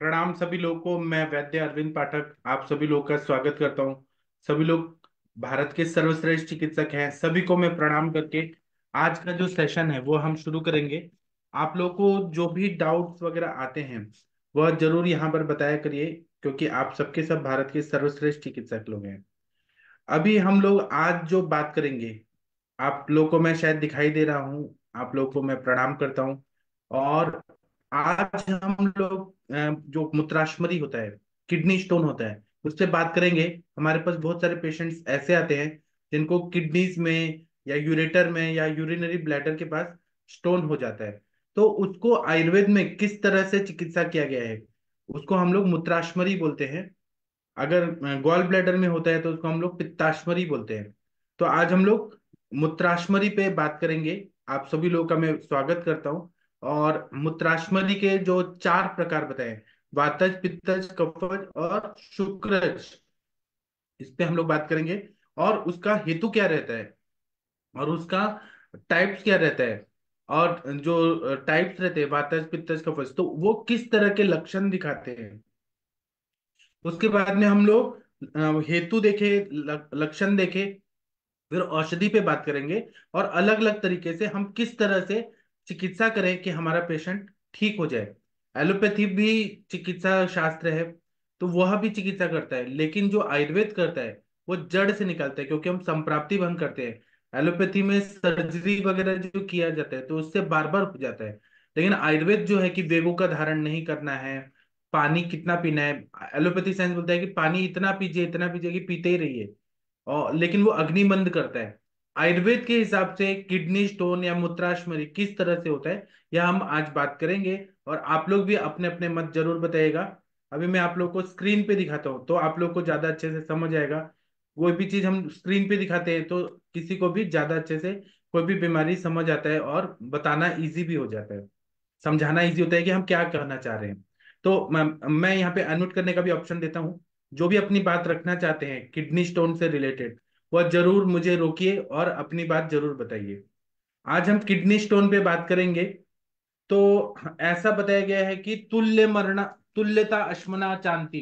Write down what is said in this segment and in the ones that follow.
प्रणाम सभी लोगों को मैं वैद्य अरविंद पाठक आप सभी लोग का स्वागत करता हूँ सभी लोग भारत के सर्वश्रेष्ठ चिकित्सक हैं सभी को मैं प्रणाम करके आज का जो सेशन है वो हम शुरू करेंगे आप लोगों को जो भी डाउट्स वगैरह आते हैं वह जरूर यहाँ पर बताया करिए क्योंकि आप सबके सब भारत के सर्वश्रेष्ठ चिकित्सक लोग हैं अभी हम लोग आज जो बात करेंगे आप लोग को मैं शायद दिखाई दे रहा हूँ आप लोग को मैं प्रणाम करता हूँ और आज हम लोग जो मूत्राश्मी होता है किडनी स्टोन होता है उससे बात करेंगे हमारे पास बहुत सारे पेशेंट्स ऐसे आते हैं जिनको किडनीज में या यूरेटर में या यूरिनरी ब्लैडर के पास स्टोन हो जाता है तो उसको आयुर्वेद में किस तरह से चिकित्सा किया गया है उसको हम लोग मूत्राश्मरी बोलते हैं अगर गॉल ब्लैडर में होता है तो उसको हम लोग पित्ताश्मरी बोलते हैं तो आज हम लोग मूत्राश्मरी पे बात करेंगे आप सभी लोगों का मैं स्वागत करता हूँ और मूत्राश्मी के जो चार प्रकार बताए वातज पित्तज कफज और शुक्रज इस पे हम लोग बात करेंगे और उसका हेतु क्या रहता है और उसका टाइप्स क्या रहता है और जो टाइप्स रहते हैं वातज पित्तज कफज तो वो किस तरह के लक्षण दिखाते हैं उसके बाद में हम लोग हेतु देखे लक्षण देखे फिर औषधि पे बात करेंगे और अलग अलग तरीके से हम किस तरह से चिकित्सा करें कि हमारा पेशेंट ठीक हो जाए एलोपैथी भी चिकित्सा शास्त्र है तो वह भी चिकित्सा करता है लेकिन जो आयुर्वेद करता है वो जड़ से निकालता है क्योंकि हम संप्राप्ति भंग करते हैं एलोपैथी में सर्जरी वगैरह जो किया जाता है तो उससे बार बार हो जाता है लेकिन आयुर्वेद जो है कि वेगो का धारण नहीं करना है पानी कितना पीना है एलोपैथी साइंस बोलता है कि पानी इतना पीजिए इतना पीजिए कि पीते ही रहिए और लेकिन वो बंद करता है आयुर्वेद के हिसाब से किडनी स्टोन या मूत्राश्मरी किस तरह से होता है यह हम आज बात करेंगे और आप लोग भी अपने अपने मत जरूर बताएगा अभी मैं आप लोग को स्क्रीन पे दिखाता हूँ तो आप लोग को ज्यादा अच्छे से समझ आएगा कोई भी चीज हम स्क्रीन पे दिखाते हैं तो किसी को भी ज्यादा अच्छे से कोई भी बीमारी समझ आता है और बताना इजी भी हो जाता है समझाना इजी होता है कि हम क्या कहना चाह रहे हैं तो मैं यहाँ पे अनम्यूट करने का भी ऑप्शन देता हूँ जो भी अपनी बात रखना चाहते हैं किडनी स्टोन से रिलेटेड वह जरूर मुझे रोकिए और अपनी बात जरूर बताइए आज हम किडनी स्टोन पे बात करेंगे तो ऐसा बताया गया है कि तुल्य मरण तुल्यता अश्मना चांति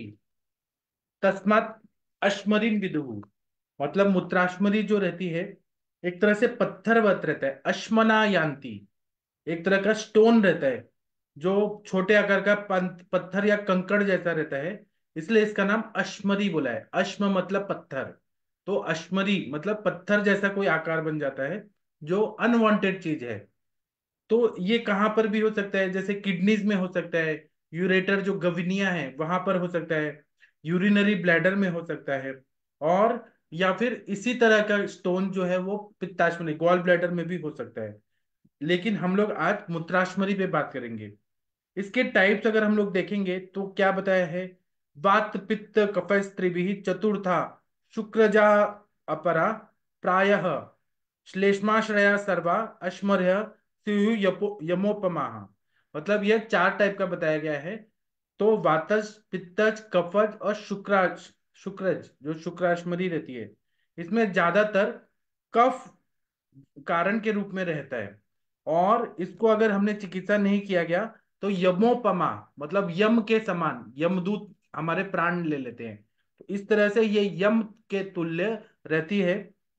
तस्मात अश्मरीन विदु मतलब मूत्राश्मरी जो रहती है एक तरह से पत्थर वत रहता है अश्मना यांति एक तरह का स्टोन रहता है जो छोटे आकार का पत्थर या कंकड़ जैसा रहता है इसलिए इसका नाम अश्मरी बोला है अश्म मतलब पत्थर तो अश्मरी मतलब पत्थर जैसा कोई आकार बन जाता है जो अनवांटेड चीज है तो ये कहाँ पर भी हो सकता है जैसे किडनीज में हो सकता है यूरेटर जो गविनिया है वहां पर हो सकता है यूरिनरी ब्लैडर में हो सकता है और या फिर इसी तरह का स्टोन जो है वो पित्ताश्म गॉल ब्लैडर में भी हो सकता है लेकिन हम लोग आज मूत्राश्मरी पे बात करेंगे इसके टाइप्स अगर हम लोग देखेंगे तो क्या बताया है वात पित्त कफस्त्री भी चतुर्था शुक्रजा अपरा प्राय श्लेष्माश्रया सर्वा अश्मर्य सियु यमोपमा मतलब यह चार टाइप का बताया गया है तो वातज पित्तज कफज और शुक्राज शुक्रज जो शुक्राश्मरी रहती है इसमें ज्यादातर कफ कारण के रूप में रहता है और इसको अगर हमने चिकित्सा नहीं किया गया तो यमोपमा मतलब यम के समान यमदूत हमारे प्राण ले लेते हैं इस तरह से ये यम के तुल्य रहती है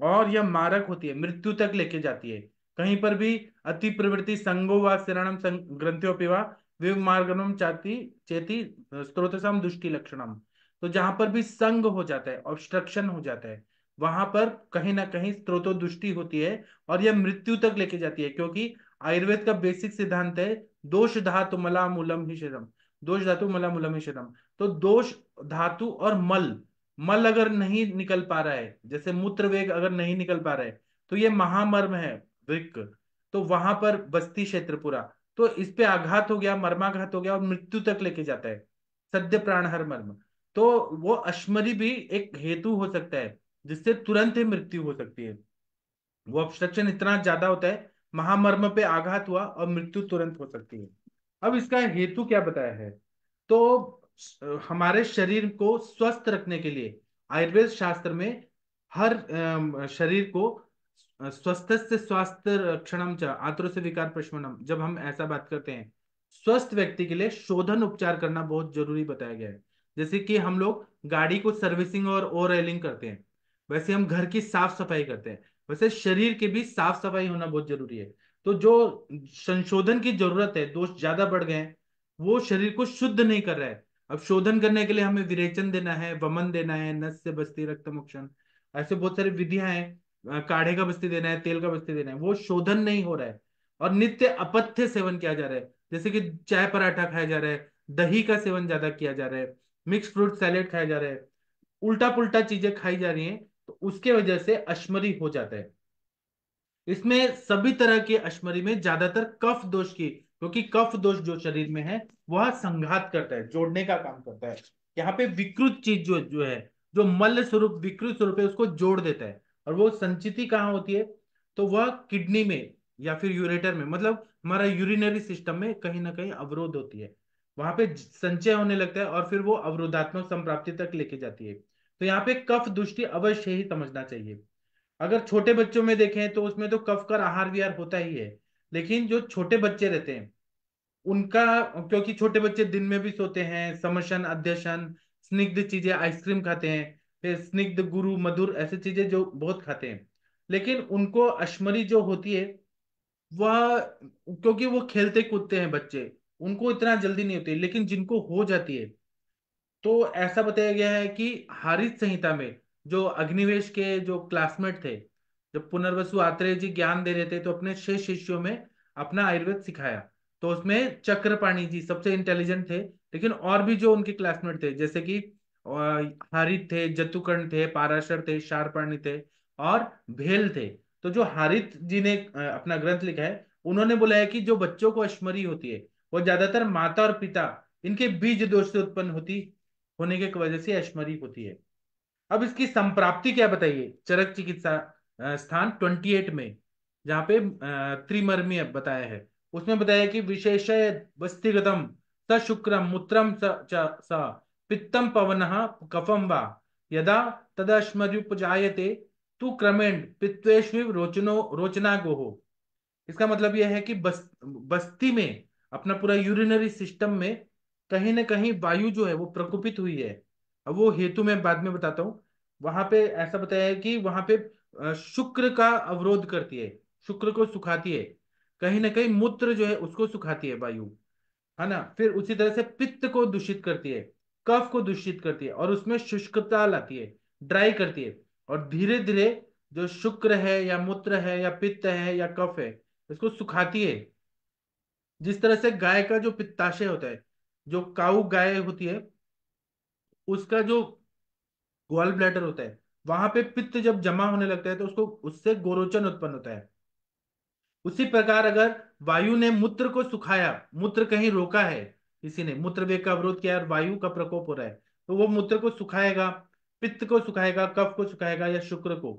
और यह मारक होती है मृत्यु तक लेके जाती है कहीं पर भी अति प्रवृत्ति संगो व शरणम ग्रंथियों पिवा विमार्गनम चाती चेती स्त्रोत दुष्टि लक्षणम तो जहां पर भी संग हो जाता है ऑब्स्ट्रक्शन हो जाता है वहां पर कहीं ना कहीं स्त्रोतो दुष्टि होती है और यह मृत्यु तक लेके जाती है क्योंकि आयुर्वेद का बेसिक सिद्धांत है दोष धातु मलामूलम ही शरम दोष धातु मलामूलम ही शरम तो दोष धातु और मल मल अगर नहीं निकल पा रहा है जैसे मूत्र वेग अगर नहीं निकल पा रहा है तो ये महामर्म है वृक तो वहां पर बस्ती क्षेत्र पूरा तो इस पे आघात हो गया मर्माघात हो गया और मृत्यु तक लेके जाता है सद्य प्राण हर मर्म तो वो अश्मरी भी एक हेतु हो सकता है जिससे तुरंत ही मृत्यु हो सकती है वो ऑब्स्ट्रक्शन इतना ज्यादा होता है महामर्म पे आघात हुआ और मृत्यु तुरंत हो सकती है अब इसका हेतु क्या बताया है तो हमारे शरीर को स्वस्थ रखने के लिए आयुर्वेद शास्त्र में हर शरीर को स्वस्थ से स्वास्थ्य क्षणम च आतुर से विकार प्रश्मनम जब हम ऐसा बात करते हैं स्वस्थ व्यक्ति के लिए शोधन उपचार करना बहुत जरूरी बताया गया है जैसे कि हम लोग गाड़ी को सर्विसिंग और ओवरऑयलिंग करते हैं वैसे हम घर की साफ सफाई करते हैं वैसे शरीर की भी साफ सफाई होना बहुत जरूरी है तो जो संशोधन की जरूरत है दोष ज्यादा बढ़ गए वो शरीर को शुद्ध नहीं कर रहा है अब शोधन करने के लिए हमें विरेचन देना है वमन देना है नस से बस्ती रक्त मोक्षण ऐसे बहुत सारी विधियां हैं काढ़े का बस्ती देना है तेल का बस्ती देना है वो शोधन नहीं हो रहा है और नित्य अपथ्य सेवन किया जा रहा है जैसे कि चाय पराठा खाया जा रहा है दही का सेवन ज्यादा किया जा रहा है मिक्स फ्रूट सैलेड खाया जा रहा है उल्टा पुल्टा चीजें खाई जा रही हैं तो उसके वजह से अश्मरी हो जाता है इसमें सभी तरह के अश्मरी में ज्यादातर कफ दोष की क्योंकि तो कफ दोष जो शरीर में है वह संघात करता है जोड़ने का काम करता है यहाँ पे विकृत चीज जो जो है जो मल्ल स्वरूप विकृत स्वरूप है उसको जोड़ देता है और वो संचिति कहाँ होती है तो वह किडनी में या फिर यूरेटर में मतलब हमारा यूरिनरी सिस्टम में कहीं ना कहीं अवरोध होती है वहां पे संचय होने लगता है और फिर वो अवरोधात्मक संप्राप्ति तक लेके जाती है तो यहाँ पे कफ दुष्टि अवश्य ही समझना चाहिए अगर छोटे बच्चों में देखें तो उसमें तो कफ कर आहार विहार होता ही है लेकिन जो छोटे बच्चे रहते हैं उनका क्योंकि छोटे बच्चे दिन में भी सोते हैं समशन अध्यसन स्निग्ध चीजें आइसक्रीम खाते हैं फिर स्निग्ध गुरु मधुर ऐसी चीजें जो बहुत खाते हैं लेकिन उनको अश्मरी जो होती है वह क्योंकि वो खेलते कूदते हैं बच्चे उनको इतना जल्दी नहीं होती लेकिन जिनको हो जाती है तो ऐसा बताया गया है कि हारित संहिता में जो अग्निवेश के जो क्लासमेट थे जब पुनर्वसु आत्रेय जी ज्ञान दे रहे थे तो अपने छह शिष्यों में अपना आयुर्वेद सिखाया तो उसमें चक्रपाणी जी सबसे इंटेलिजेंट थे लेकिन और भी जो उनके क्लासमेट थे जैसे कि हरित थे जतुकर्ण थे पाराशर थे शारपाणी थे और भेल थे तो जो हरित जी ने अपना ग्रंथ लिखा है उन्होंने बोला है कि जो बच्चों को अश्मरी होती है वो ज्यादातर माता और पिता इनके बीज दोष से उत्पन्न होती होने के वजह से अश्मरी होती है अब इसकी संप्राप्ति क्या बताइए चरक चिकित्सा स्थान 28 में जहाँ पे त्रिमर्मी बताया है उसमें बताया कि विशेष वस्तिगतम स शुक्रम मूत्रम स पित्तम पवन कफम वा यदा तदश्मर्युपजाते तू क्रमेण पित्वेश्विव रोचनो रोचना गोहो इसका मतलब यह है कि बस, बस्ती में अपना पूरा यूरिनरी सिस्टम में कहीं ना कहीं वायु जो है वो प्रकोपित हुई है अब वो हेतु में बाद में बताता हूँ वहां पे ऐसा बताया है कि वहां पे शुक्र का अवरोध करती है शुक्र को सुखाती है कहीं ना कहीं मूत्र जो है उसको सुखाती है वायु है ना फिर उसी तरह से पित्त को दूषित करती है कफ को दूषित करती है और उसमें शुष्कता लाती है ड्राई करती है और धीरे धीरे जो शुक्र है या मूत्र है या पित्त है या कफ है इसको सुखाती है जिस तरह से गाय का जो पित्ताशय होता है जो काऊ गाय होती है उसका जो ग्वाल ब्लैडर होता है वहां पे पित्त जब जमा होने लगता है तो उसको उससे गोरोचन उत्पन्न होता है उसी प्रकार अगर वायु ने मूत्र को सुखाया मूत्र कहीं रोका है किसी ने मूत्र वेग का अवरोध किया और वायु का प्रकोप हो रहा है तो वो मूत्र को सुखाएगा पित्त को सुखाएगा कफ को सुखाएगा या शुक्र को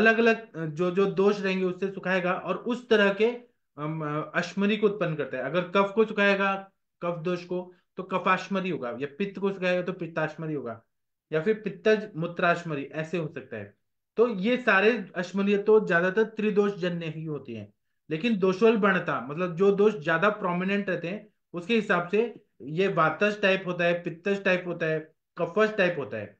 अलग अलग जो जो दोष रहेंगे उससे सुखाएगा और उस तरह के अश्मरी को उत्पन्न करता है अगर कफ को सुखाएगा कफ दोष को तो कफाश्मरी होगा या पित्त को सुखाएगा तो पित्ताश्मरी होगा या फिर पित्तज मूत्राश्मरी ऐसे हो सकता है तो ये सारे अश्मरीय तो ज्यादातर त्रिदोष जन्य ही होती हैं लेकिन दोषोल बढ़ता मतलब जो दोष ज्यादा प्रोमिनेंट रहते हैं उसके हिसाब से ये वातज टाइप होता है पित्तज टाइप होता है कफज टाइप होता है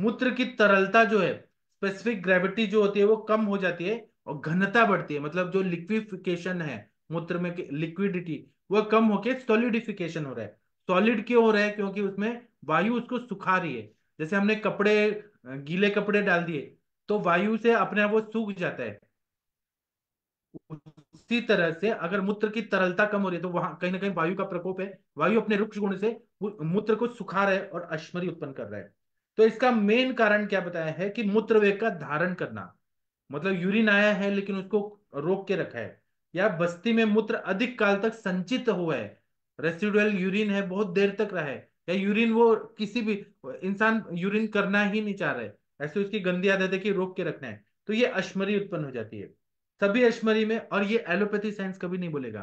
मूत्र की तरलता जो है स्पेसिफिक ग्रेविटी जो होती है वो कम हो जाती है और घनता बढ़ती है मतलब जो लिक्विफिकेशन है मूत्र में लिक्विडिटी वह कम होके सॉलिडिफिकेशन हो रहा है सॉलिड क्यों हो रहा है क्योंकि उसमें वायु उसको सुखा रही है जैसे हमने कपड़े गीले कपड़े डाल दिए तो वायु से अपने आप वो सूख जाता है उसी तरह से अगर मूत्र की तरलता कम हो रही है तो वहां कहीं ना कहीं वायु का प्रकोप है वायु अपने रुक्ष गुण से मूत्र को सुखा रहे और अश्मरी उत्पन्न कर रहा है तो इसका मेन कारण क्या बताया है कि मूत्र वेग का धारण करना मतलब यूरिन आया है लेकिन उसको रोक के रखा है या बस्ती में मूत्र अधिक काल तक संचित हुआ है रेसिडुअल यूरिन है बहुत देर तक रहा है या यूरिन वो किसी भी इंसान यूरिन करना ही नहीं चाह रहे ऐसे उसकी गंदी आदत है कि रोक के रखना है तो ये अश्मरी उत्पन्न हो जाती है सभी अश्मरी में और ये एलोपैथी साइंस कभी नहीं बोलेगा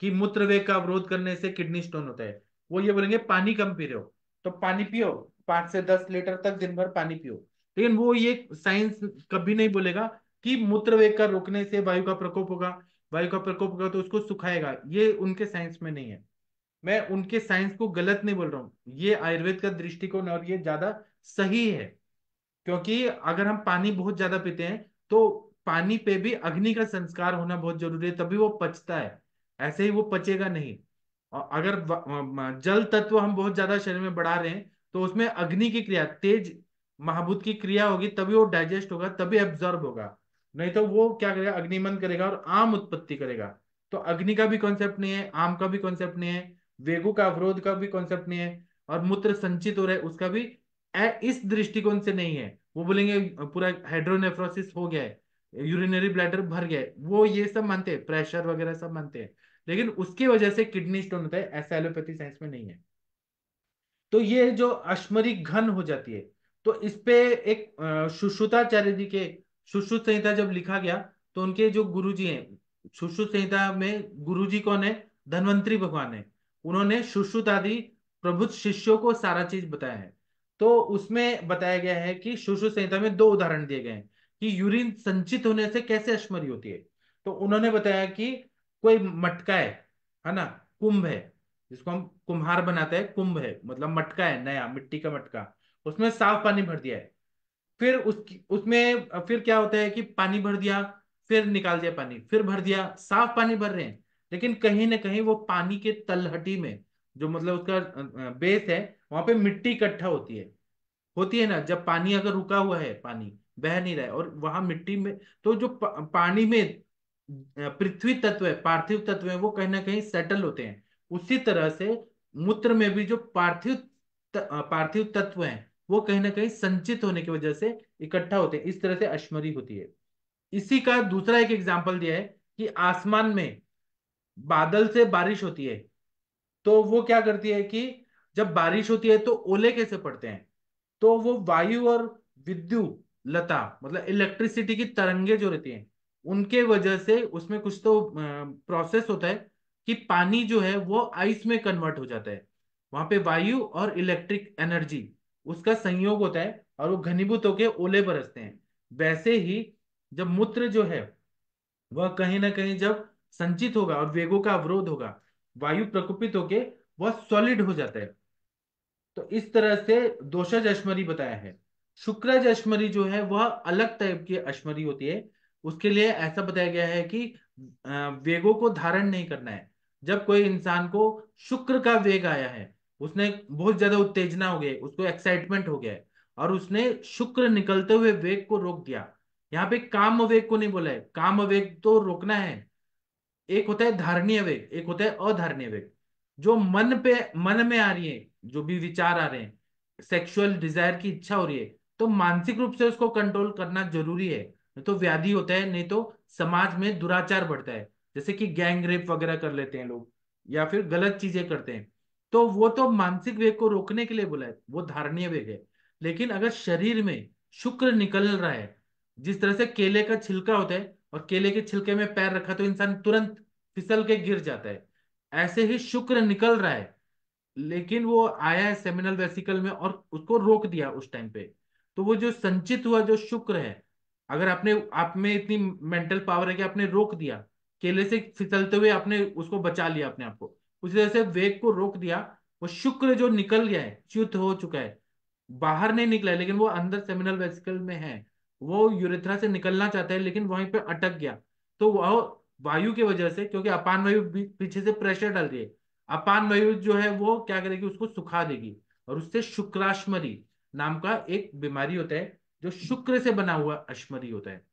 कि मूत्र वेग का अवरोध करने से किडनी स्टोन होता है वो ये बोलेंगे पानी कम पी रहे हो तो पानी पियो पांच से दस लीटर तक दिन भर पानी पियो लेकिन वो ये साइंस कभी नहीं बोलेगा कि मूत्र वेग का रोकने से वायु का प्रकोप होगा वायु का प्रकोप होगा तो उसको सुखाएगा ये उनके साइंस में नहीं है मैं उनके साइंस को गलत नहीं बोल रहा हूँ ये आयुर्वेद का दृष्टिकोण और ये ज्यादा सही है क्योंकि अगर हम पानी बहुत ज्यादा पीते हैं तो पानी पे भी अग्नि का संस्कार होना बहुत जरूरी है तभी वो पचता है ऐसे ही वो पचेगा नहीं और अगर जल तत्व हम बहुत ज्यादा शरीर में बढ़ा रहे हैं तो उसमें अग्नि की क्रिया तेज महाभूत की क्रिया होगी तभी वो डाइजेस्ट होगा तभी एब्जॉर्ब होगा नहीं तो वो क्या करेगा अग्निमन करेगा और आम उत्पत्ति करेगा तो अग्नि का भी कॉन्सेप्ट नहीं है आम का भी कॉन्सेप्ट नहीं है वेगु का अवरोध का भी कॉन्सेप्ट नहीं है और मूत्र संचित हो रहा है उसका भी इस दृष्टिकोण से नहीं है वो बोलेंगे पूरा हाइड्रोनेफ्रोसिस हो गया है यूरिनरी ब्लैडर भर गया है वो ये सब मानते हैं प्रेशर वगैरह सब मानते हैं लेकिन उसकी वजह से किडनी स्टोन होता है ऐसा एलोपैथी साइंस में नहीं है तो ये जो अश्मरी घन हो जाती है तो इसपे एक सुश्रुताचार्य जी के सुश्रुत संहिता जब लिखा गया तो उनके जो गुरु जी है सुश्रुत संहिता में गुरु जी कौन है धनवंतरी भगवान है उन्होंने सुश्रुत आदि प्रभु शिष्यों को सारा चीज बताया है तो उसमें बताया गया है कि सुश्रुत संहिता में दो उदाहरण दिए गए हैं कि यूरिन संचित होने से कैसे अश्मरी होती है तो उन्होंने बताया कि कोई मटका है है ना कुंभ है जिसको हम कुम्हार बनाते हैं कुंभ है मतलब मटका है नया मिट्टी का मटका उसमें साफ पानी भर दिया है फिर उसकी उसमें फिर क्या होता है कि पानी भर दिया फिर निकाल दिया पानी फिर भर दिया साफ पानी भर रहे हैं लेकिन कहीं ना कहीं वो पानी के तलहटी में जो मतलब उसका बेस है वहां पे मिट्टी इकट्ठा होती है होती है ना जब पानी अगर रुका हुआ है पानी बह नहीं रहा है और वहां मिट्टी में तो जो पानी में पृथ्वी तत्व है पार्थिव तत्व है वो कहीं ना कहीं सेटल होते हैं उसी तरह से मूत्र में भी जो पार्थिव त, पार्थिव तत्व है वो कहीं ना कहीं संचित होने की वजह से इकट्ठा होते हैं इस तरह से अश्मरी होती है इसी का दूसरा एक एग्जाम्पल दिया है कि आसमान में बादल से बारिश होती है तो वो क्या करती है कि जब बारिश होती है तो ओले कैसे पड़ते हैं तो वो वायु और विद्युत लता मतलब इलेक्ट्रिसिटी की तरंगे जो रहती हैं उनके वजह से उसमें कुछ तो प्रोसेस होता है कि पानी जो है वो आइस में कन्वर्ट हो जाता है वहां पे वायु और इलेक्ट्रिक एनर्जी उसका संयोग होता है और वो घनीभूत होकर ओले बरसते हैं वैसे ही जब मूत्र जो है वह कहीं ना कहीं जब संचित होगा और वेगों का अवरोध होगा वायु प्रकोपित होके वह सॉलिड हो जाता है तो इस तरह से दोषज अश्मरी बताया है शुक्रज अश्मरी जो है वह अलग टाइप की अश्मरी होती है उसके लिए ऐसा बताया गया है कि वेगों को धारण नहीं करना है जब कोई इंसान को शुक्र का वेग आया है उसने बहुत ज्यादा उत्तेजना हो गई उसको एक्साइटमेंट हो गया है और उसने शुक्र निकलते हुए वेग को रोक दिया यहाँ पे काम वेग को नहीं बोला है काम वेग तो रोकना है एक होता है धारणीय वेग एक होता है अधारणीय वेग जो मन पे मन में आ रही है जो भी विचार आ रहे हैं सेक्सुअल डिजायर की इच्छा हो रही है तो मानसिक रूप से उसको कंट्रोल करना जरूरी है नहीं तो व्याधि होता है नहीं तो समाज में दुराचार बढ़ता है जैसे कि गैंग रेप वगैरह कर लेते हैं लोग या फिर गलत चीजें करते हैं तो वो तो मानसिक वेग को रोकने के लिए बोला है वो धारणीय वेग है लेकिन अगर शरीर में शुक्र निकल रहा है जिस तरह से केले का छिलका होता है और केले के छिलके में पैर रखा तो इंसान तुरंत फिसल के गिर जाता है ऐसे ही शुक्र निकल रहा है लेकिन वो आया है सेमिनल वेसिकल में और उसको रोक दिया उस टाइम पे तो वो जो संचित हुआ जो शुक्र है अगर आपने आप में इतनी मेंटल पावर है कि आपने रोक दिया केले से फिसलते हुए आपने उसको बचा लिया अपने आप को उसी तरह से वेग को रोक दिया वो शुक्र जो निकल गया है च्युत हो चुका है बाहर नहीं निकला है लेकिन वो अंदर सेमिनल वेसिकल में है वो यूरेथ्रा से निकलना चाहता है लेकिन वहीं पे अटक गया तो वह वायु की वजह से क्योंकि अपान वायु पीछे से प्रेशर डाल रही है अपान वायु जो है वो क्या करेगी उसको सुखा देगी और उससे शुक्राश्मरी नाम का एक बीमारी होता है जो शुक्र से बना हुआ अश्मरी होता है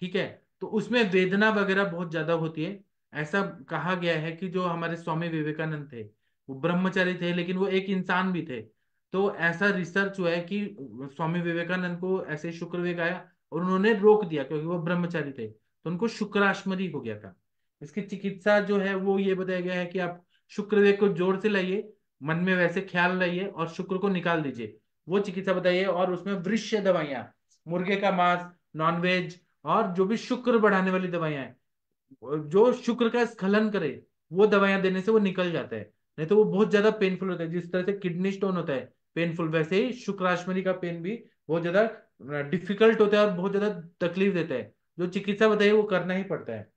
ठीक है तो उसमें वेदना वगैरह बहुत ज्यादा होती है ऐसा कहा गया है कि जो हमारे स्वामी विवेकानंद थे वो ब्रह्मचारी थे लेकिन वो एक इंसान भी थे तो ऐसा रिसर्च हुआ है कि स्वामी विवेकानंद को ऐसे शुक्रवेग आया और उन्होंने रोक दिया क्योंकि वो ब्रह्मचारी थे तो उनको शुक्राश्मरी हो गया था इसकी चिकित्सा जो है वो ये बताया गया है कि आप शुक्रवेग को जोर से लाइए मन में वैसे ख्याल लाइए और शुक्र को निकाल दीजिए वो चिकित्सा बताइए और उसमें वृक्ष दवाइयां मुर्गे का मांस नॉनवेज और जो भी शुक्र बढ़ाने वाली दवाइयां हैं जो शुक्र का स्खलन करे वो दवाइयां देने से वो निकल जाता है नहीं तो वो बहुत ज्यादा पेनफुल होता है जिस तरह से किडनी स्टोन होता है पेनफुल वैसे ही शुक्राश्मी का पेन भी बहुत ज्यादा डिफिकल्ट होता है और बहुत ज्यादा तकलीफ देता है जो चिकित्सा बताइए वो करना ही पड़ता है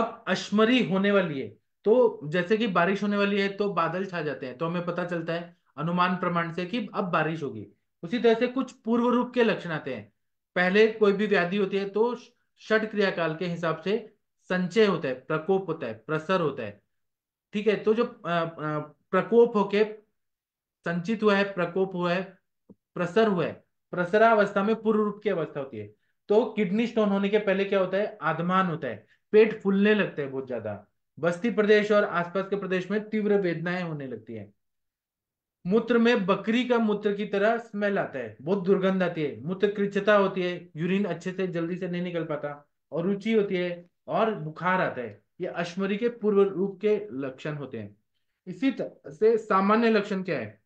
अब अश्मरी होने वाली है तो जैसे कि बारिश होने वाली है तो बादल छा जाते हैं तो हमें पता चलता है अनुमान प्रमाण से कि अब बारिश होगी उसी तरह से कुछ पूर्व रूप के लक्षण आते हैं पहले कोई भी व्याधि होती है तो षट क्रियाकाल के हिसाब से संचय होता है प्रकोप होता है प्रसर होता है ठीक है तो जो प्रकोप होके संचित हुआ है प्रकोप हुआ है प्रसर हुआ है प्रसरावस्था में पूर्व रूप की अवस्था होती है तो किडनी स्टोन होने के पहले क्या होता है आधमान होता है पेट फूलने लगता है बहुत ज्यादा बस्ती प्रदेश और आसपास के प्रदेश में तीव्र वेदनाएं होने लगती है मूत्र में बकरी का मूत्र की तरह स्मेल आता है बहुत दुर्गंध आती है मूत्र कृचता होती है यूरिन अच्छे से जल्दी से नहीं निकल पाता और रुचि होती है और बुखार आता है ये अश्मरी के पूर्व रूप के लक्षण होते हैं इसी तरह से सामान्य लक्षण क्या है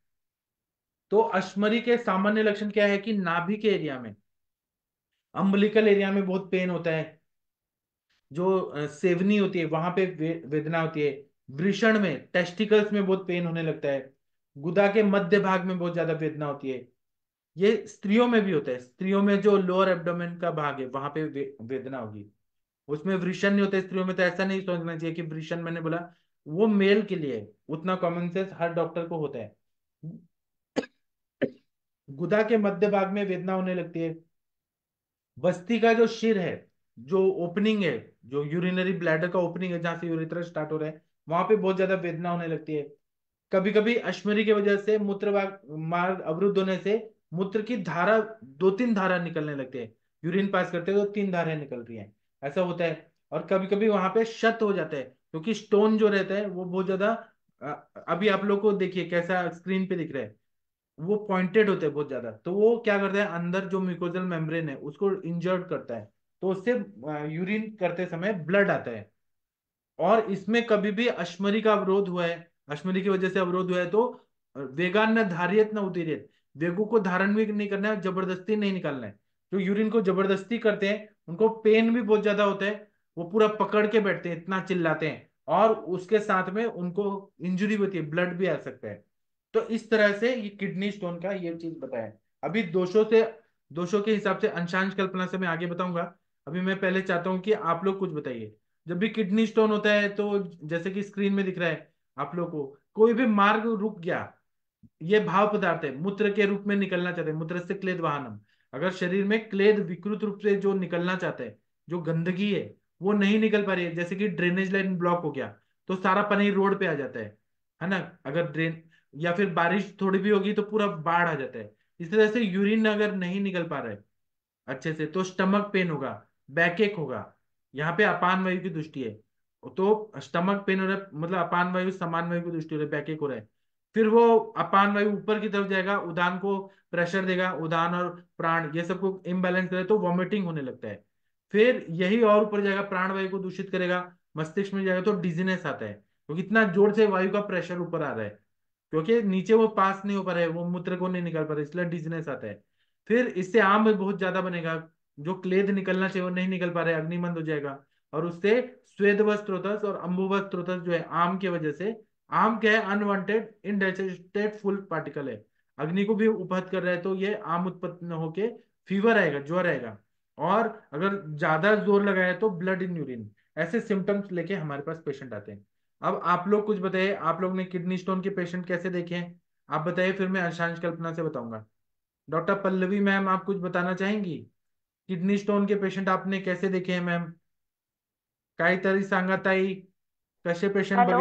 तो अश्मरी के सामान्य लक्षण क्या है कि नाभि के एरिया में अम्बलिकल एरिया में बहुत पेन होता है जो सेवनी होती है वहां पे वेदना होती है वृषण में टेस्टिकल्स में बहुत पेन होने लगता है गुदा के मध्य भाग में बहुत ज्यादा वेदना होती है ये स्त्रियों में भी होता है स्त्रियों में जो लोअर एब्डोमेन का भाग है वहां पे वेदना होगी उसमें वृषण नहीं होता स्त्रियों में तो ऐसा नहीं सोचना चाहिए कि वृषण मैंने बोला वो मेल के लिए उतना कॉमन सेंस हर डॉक्टर को होता है गुदा के मध्य भाग में वेदना होने लगती है बस्ती का जो शिर है जो ओपनिंग है जो यूरिनरी ब्लैडर का ओपनिंग है जहां से यूरिथ्रा स्टार्ट हो रहा है वहां पे बहुत ज्यादा वेदना होने लगती है कभी कभी अश्मरी की वजह से मूत्र मार्ग अवरुद्ध होने से मूत्र की धारा दो तीन धारा निकलने लगती है यूरिन पास करते हैं तो तीन धाराएं निकल रही हैं ऐसा होता है और कभी कभी वहां पे शत हो जाता है क्योंकि स्टोन जो रहता है वो बहुत ज्यादा अभी आप लोग को देखिए कैसा स्क्रीन पे दिख रहा है वो पॉइंटेड होते हैं बहुत ज्यादा तो वो क्या करता है अंदर जो म्यूकोजल मेम्ब्रेन है उसको इंजर्ड करता है तो उससे यूरिन करते समय ब्लड आता है और इसमें कभी भी अश्मरी का अवरोध हुआ है अश्मरी की वजह से अवरोध हुआ है तो वेगान न धारियत न उदीरियत वेगो को धारण भी नहीं करना है जबरदस्ती नहीं निकालना है जो यूरिन को जबरदस्ती करते हैं उनको पेन भी बहुत ज्यादा होता है वो पूरा पकड़ के बैठते हैं इतना चिल्लाते हैं और उसके साथ में उनको इंजुरी होती है ब्लड भी आ सकता है तो इस तरह से ये किडनी स्टोन का ये चीज बताया अभी दोषो से दोषो के हिसाब से अंशांश कल्पना से मैं आगे बताऊंगा अभी मैं पहले चाहता हूँ कि आप लोग कुछ बताइए जब भी किडनी स्टोन होता है तो जैसे कि स्क्रीन में दिख रहा है आप लोग को कोई भी मार्ग रुक गया ये भाव पदार्थ है मूत्र के रूप में निकलना चाहते हैं मूत्र से क्लेद वाहनम अगर शरीर में क्लेद विकृत रूप से जो निकलना चाहते हैं जो गंदगी है वो नहीं निकल पा रही है जैसे कि ड्रेनेज लाइन ब्लॉक हो गया तो सारा पानी रोड पे आ जाता है है ना अगर ड्रेन या फिर बारिश थोड़ी भी होगी तो पूरा बाढ़ आ जाता है इस तरह से यूरिन अगर नहीं निकल पा रहा है अच्छे से तो स्टमक पेन होगा बैकेक होगा यहाँ पे अपान वायु की दृष्टि है तो स्टमक पेन हो रहा है मतलब अपान वायु समान वायु की दृष्टि हो रही है बैकेक हो रहा है फिर वो अपान वायु ऊपर की तरफ जाएगा उदान को प्रेशर देगा उदान और प्राण ये सबको इम्बैलेंस करे तो वॉमिटिंग होने लगता है फिर यही और ऊपर जाएगा प्राण वायु को दूषित करेगा मस्तिष्क में जाएगा तो डिजीनेस आता है क्योंकि तो इतना जोर से वायु का प्रेशर ऊपर आ रहा है क्योंकि नीचे वो पास नहीं हो पा रहे वो मूत्र को नहीं निकल पा रहे इसलिए डिजनेस आता है फिर इससे आम बहुत ज्यादा बनेगा जो क्लेद निकलना चाहिए वो नहीं निकल पा रहे अग्निमंद हो जाएगा और उससे स्वेद स्त्रोतस और अम्बुव जो है आम की वजह से आम क्या है अनवांटेड इनडाइजेस्टेड फुल पार्टिकल है अग्नि को भी उपहत कर रहे हैं तो ये आम उत्पन्न होके फीवर आएगा ज्वर आएगा और अगर ज्यादा जोर लगाया तो ब्लड इन यूरिन ऐसे सिम्टम्स लेके हमारे पास पेशेंट आते हैं अब आप लोग कुछ बताइए आप लोग ने किडनी स्टोन के पेशेंट कैसे देखे हैं आप बताइए फिर मैं अंशांश कल्पना से बताऊंगा डॉक्टर पल्लवी मैम आप कुछ बताना चाहेंगी किडनी स्टोन के पेशेंट आपने कैसे देखे हैं मैम तरी सांगाताई कैसे पेशेंट हेलो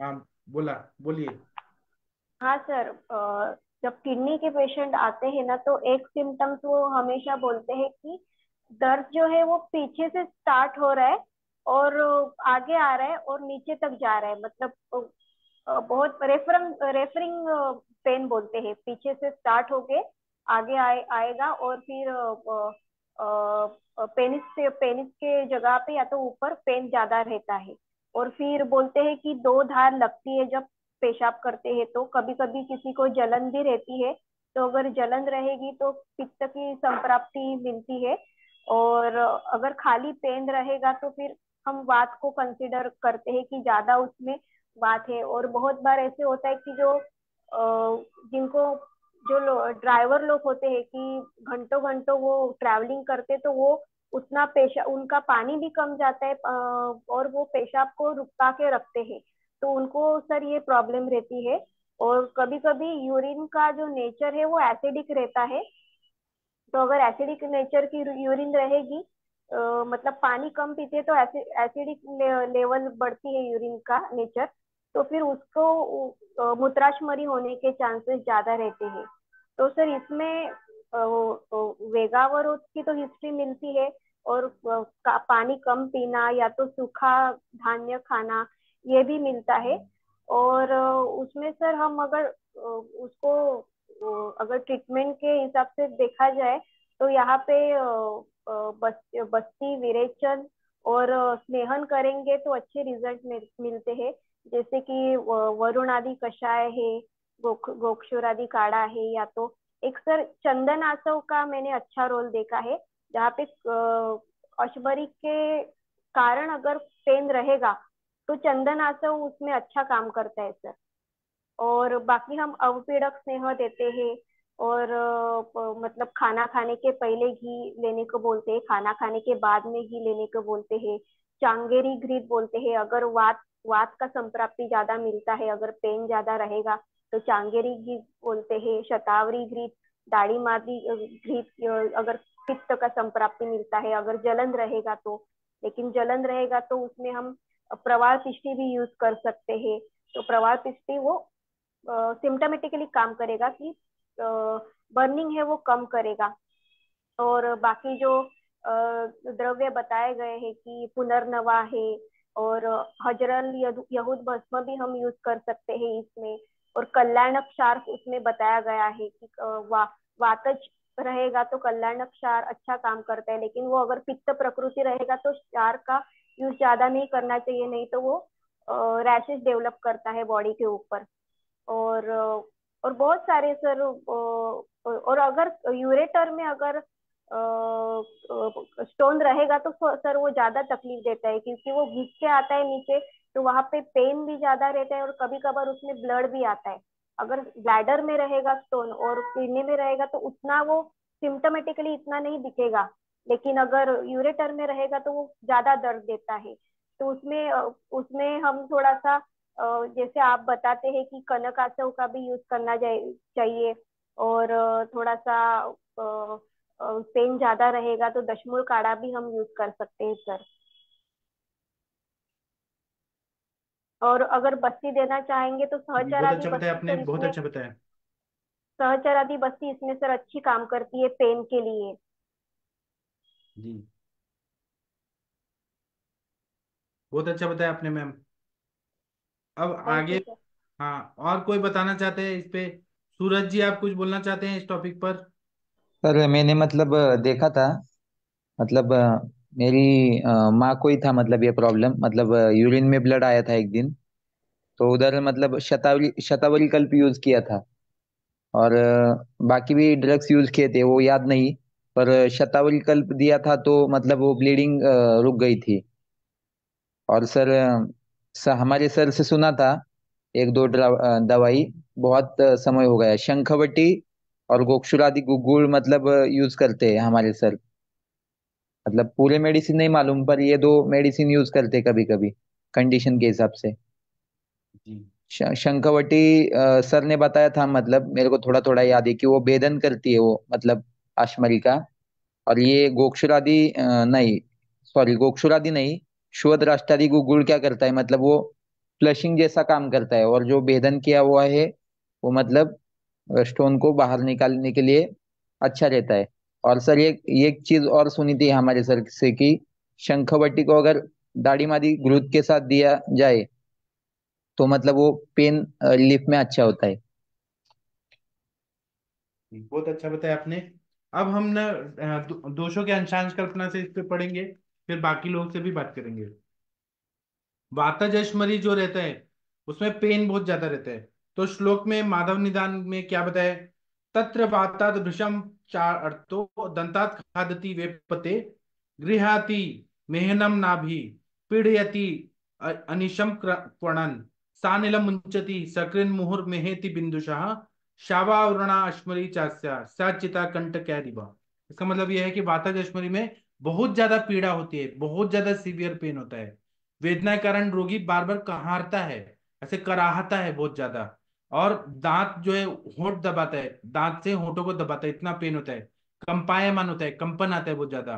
हाँ बोला बोलिए हाँ सर जब किडनी के पेशेंट आते हैं ना तो एक सिम्टम्स वो हमेशा बोलते हैं कि दर्द जो है वो पीछे से स्टार्ट हो रहा है और आगे आ रहा है और नीचे तक जा रहा है मतलब बहुत रेफरिंग रेफरिंग पेन बोलते हैं पीछे से स्टार्ट होके आगे आए आएगा और फिर पेनिस से पेनिस के जगह पे या तो ऊपर पेन ज्यादा रहता है और फिर बोलते हैं कि दो धार लगती है जब पेशाब करते हैं तो कभी कभी किसी को जलन भी रहती है तो अगर जलन रहेगी तो पित्त की संप्राप्ति मिलती है और अगर खाली पेन रहेगा तो फिर हम बात को कंसिडर करते हैं कि ज्यादा उसमें बात है और बहुत बार ऐसे होता है कि जो जिनको जो लो, ड्राइवर लोग होते हैं कि घंटों घंटों वो ट्रैवलिंग करते तो वो उतना पेशा उनका पानी भी कम जाता है और वो पेशाब को रुका के रखते हैं तो उनको सर ये प्रॉब्लम रहती है और कभी कभी यूरिन का जो नेचर है वो एसिडिक रहता है तो अगर एसिडिक नेचर की यूरिन रहेगी मतलब पानी कम पीते हैं तो एसिडिक ले, लेवल बढ़ती है यूरिन का नेचर तो फिर उसको मूत्राशमरी होने के चांसेस ज्यादा रहते हैं तो सर इसमें वेगावर की तो हिस्ट्री मिलती है और पानी कम पीना या तो सूखा धान्य खाना ये भी मिलता है और उसमें सर हम अगर उसको अगर ट्रीटमेंट के हिसाब से देखा जाए तो यहाँ पे बस्ती, विरेचन और स्नेहन करेंगे तो अच्छे रिजल्ट मिलते हैं जैसे कि वरुण आदि कषाय है गोक्षुर आदि काढ़ा है या तो एक सर चंदन आसव का मैंने अच्छा रोल देखा है जहाँ पे अशबरी के कारण अगर पेन रहेगा तो चंदन आसव उसमें अच्छा काम करता है सर और बाकी हम अवपीड़क स्नेह देते हैं और मतलब खाना खाने के पहले घी लेने को बोलते हैं खाना खाने के बाद में घी लेने को बोलते हैं चांगेरी घृत बोलते हैं अगर वात वात का संप्राप्ति ज्यादा मिलता है अगर पेन ज्यादा रहेगा तो चांगेरी घृत बोलते हैं शतावरी घृत दाढ़ी मादी घृत अगर पित्त का संप्राप्ति मिलता है अगर जलन रहेगा तो लेकिन जलन रहेगा तो उसमें हम प्रवाल पिष्टी भी यूज कर सकते हैं तो प्रवाल पिष्टी वो सिम्टोमेटिकली काम करेगा कि बर्निंग है वो कम करेगा और बाकी जो द्रव्य बताए गए हैं कि पुनर्नवा है और हजरल यहूद भस्म भी हम यूज कर सकते हैं इसमें और कल्याण अक्षार उसमें बताया गया है कि वा, वातज रहेगा तो कल्याण क्षार अच्छा काम करता है लेकिन वो अगर पित्त प्रकृति रहेगा तो क्षार का यूज ज्यादा नहीं करना चाहिए नहीं तो वो रैशेस डेवलप करता है बॉडी के ऊपर और और बहुत सारे सर और अगर यूरेटर में अगर स्टोन रहेगा तो सर वो ज्यादा तकलीफ देता है क्योंकि वो घिस के आता है नीचे तो वहां पे पेन भी ज्यादा रहता है और कभी कभार उसमें ब्लड भी आता है अगर ब्लैडर में रहेगा स्टोन और किडनी में रहेगा तो उतना वो सिम्टोमेटिकली इतना नहीं दिखेगा लेकिन अगर यूरेटर में रहेगा तो वो ज्यादा दर्द देता है तो उसमें उसमें हम थोड़ा सा जैसे आप बताते हैं कि कनक आसव का भी यूज करना चाहिए और थोड़ा सा पेन ज्यादा रहेगा तो दशमूल काढ़ा भी हम यूज कर सकते हैं सर और अगर बस्ती देना चाहेंगे तो सहचरा बहुत अच्छा बताया आपने तो बहुत अच्छा बताया सहचरादी बस्ती इसमें सर अच्छी काम करती है पेन के लिए जी बहुत अच्छा बताया आपने मैम अब आगे हाँ और कोई बताना चाहते हैं इस पे सूरज जी आप कुछ बोलना चाहते हैं इस टॉपिक पर सर मैंने मतलब देखा था मतलब मेरी माँ को ही था मतलब ये प्रॉब्लम मतलब यूरिन में ब्लड आया था एक दिन तो उधर मतलब शतावली शतावली कल्प यूज किया था और बाकी भी ड्रग्स यूज किए थे वो याद नहीं पर शतावली कल्प दिया था तो मतलब वो ब्लीडिंग रुक गई थी और सर हमारे सर से सुना था एक दो दवाई बहुत समय हो गया शंखवटी और गोक्षुरादि गुगुल मतलब यूज करते हैं हमारे सर मतलब पूरे मेडिसिन नहीं मालूम पर ये दो मेडिसिन यूज करते कभी कभी कंडीशन के हिसाब से शंखवटी सर ने बताया था मतलब मेरे को थोड़ा थोड़ा याद है कि वो भेदन करती है वो मतलब आशमरी का और ये गोक्षुरादि नहीं सॉरी गोक्षुरादि नहीं शोध राष्ट्रादि को गुण क्या करता है मतलब वो फ्लशिंग जैसा काम करता है और जो भेदन किया हुआ है वो मतलब स्टोन को बाहर निकालने के लिए अच्छा रहता है और सर ये एक चीज और सुनी थी हमारे सर से कि शंखवटी को अगर दाढ़ी मादी ग्रुद के साथ दिया जाए तो मतलब वो पेन रिलीफ में अच्छा होता है बहुत अच्छा बताया आपने अब हम ना दोषों के अंशांश कल्पना से इस पे पढ़ेंगे फिर बाकी लोगों से भी बात करेंगे वाता जश्मरी जो रहता है उसमें पेन बहुत ज्यादा रहता है तो श्लोक में माधव निदान में क्या बताया तत्र वाता भ्रषम चार अर्थो दंतात खादती वे पते गृहाति मेहनम नाभि पीड़यति अनिशम क्वणन सानिल मुंचति सकृन मुहुर मेहेति बिंदुशाह शावावरणा अश्मरी चास्या सचिता कंट कैरिबा इसका मतलब यह है कि वाता में बहुत ज्यादा पीड़ा होती है बहुत ज्यादा सीवियर पेन होता है वेदना के कारण रोगी बार बार कहारता है ऐसे कराहता है बहुत ज्यादा और दांत जो है होठ दबाता है दांत से होठों को दबाता है इतना पेन होता है कंपायमान होता है कंपन आता है बहुत ज्यादा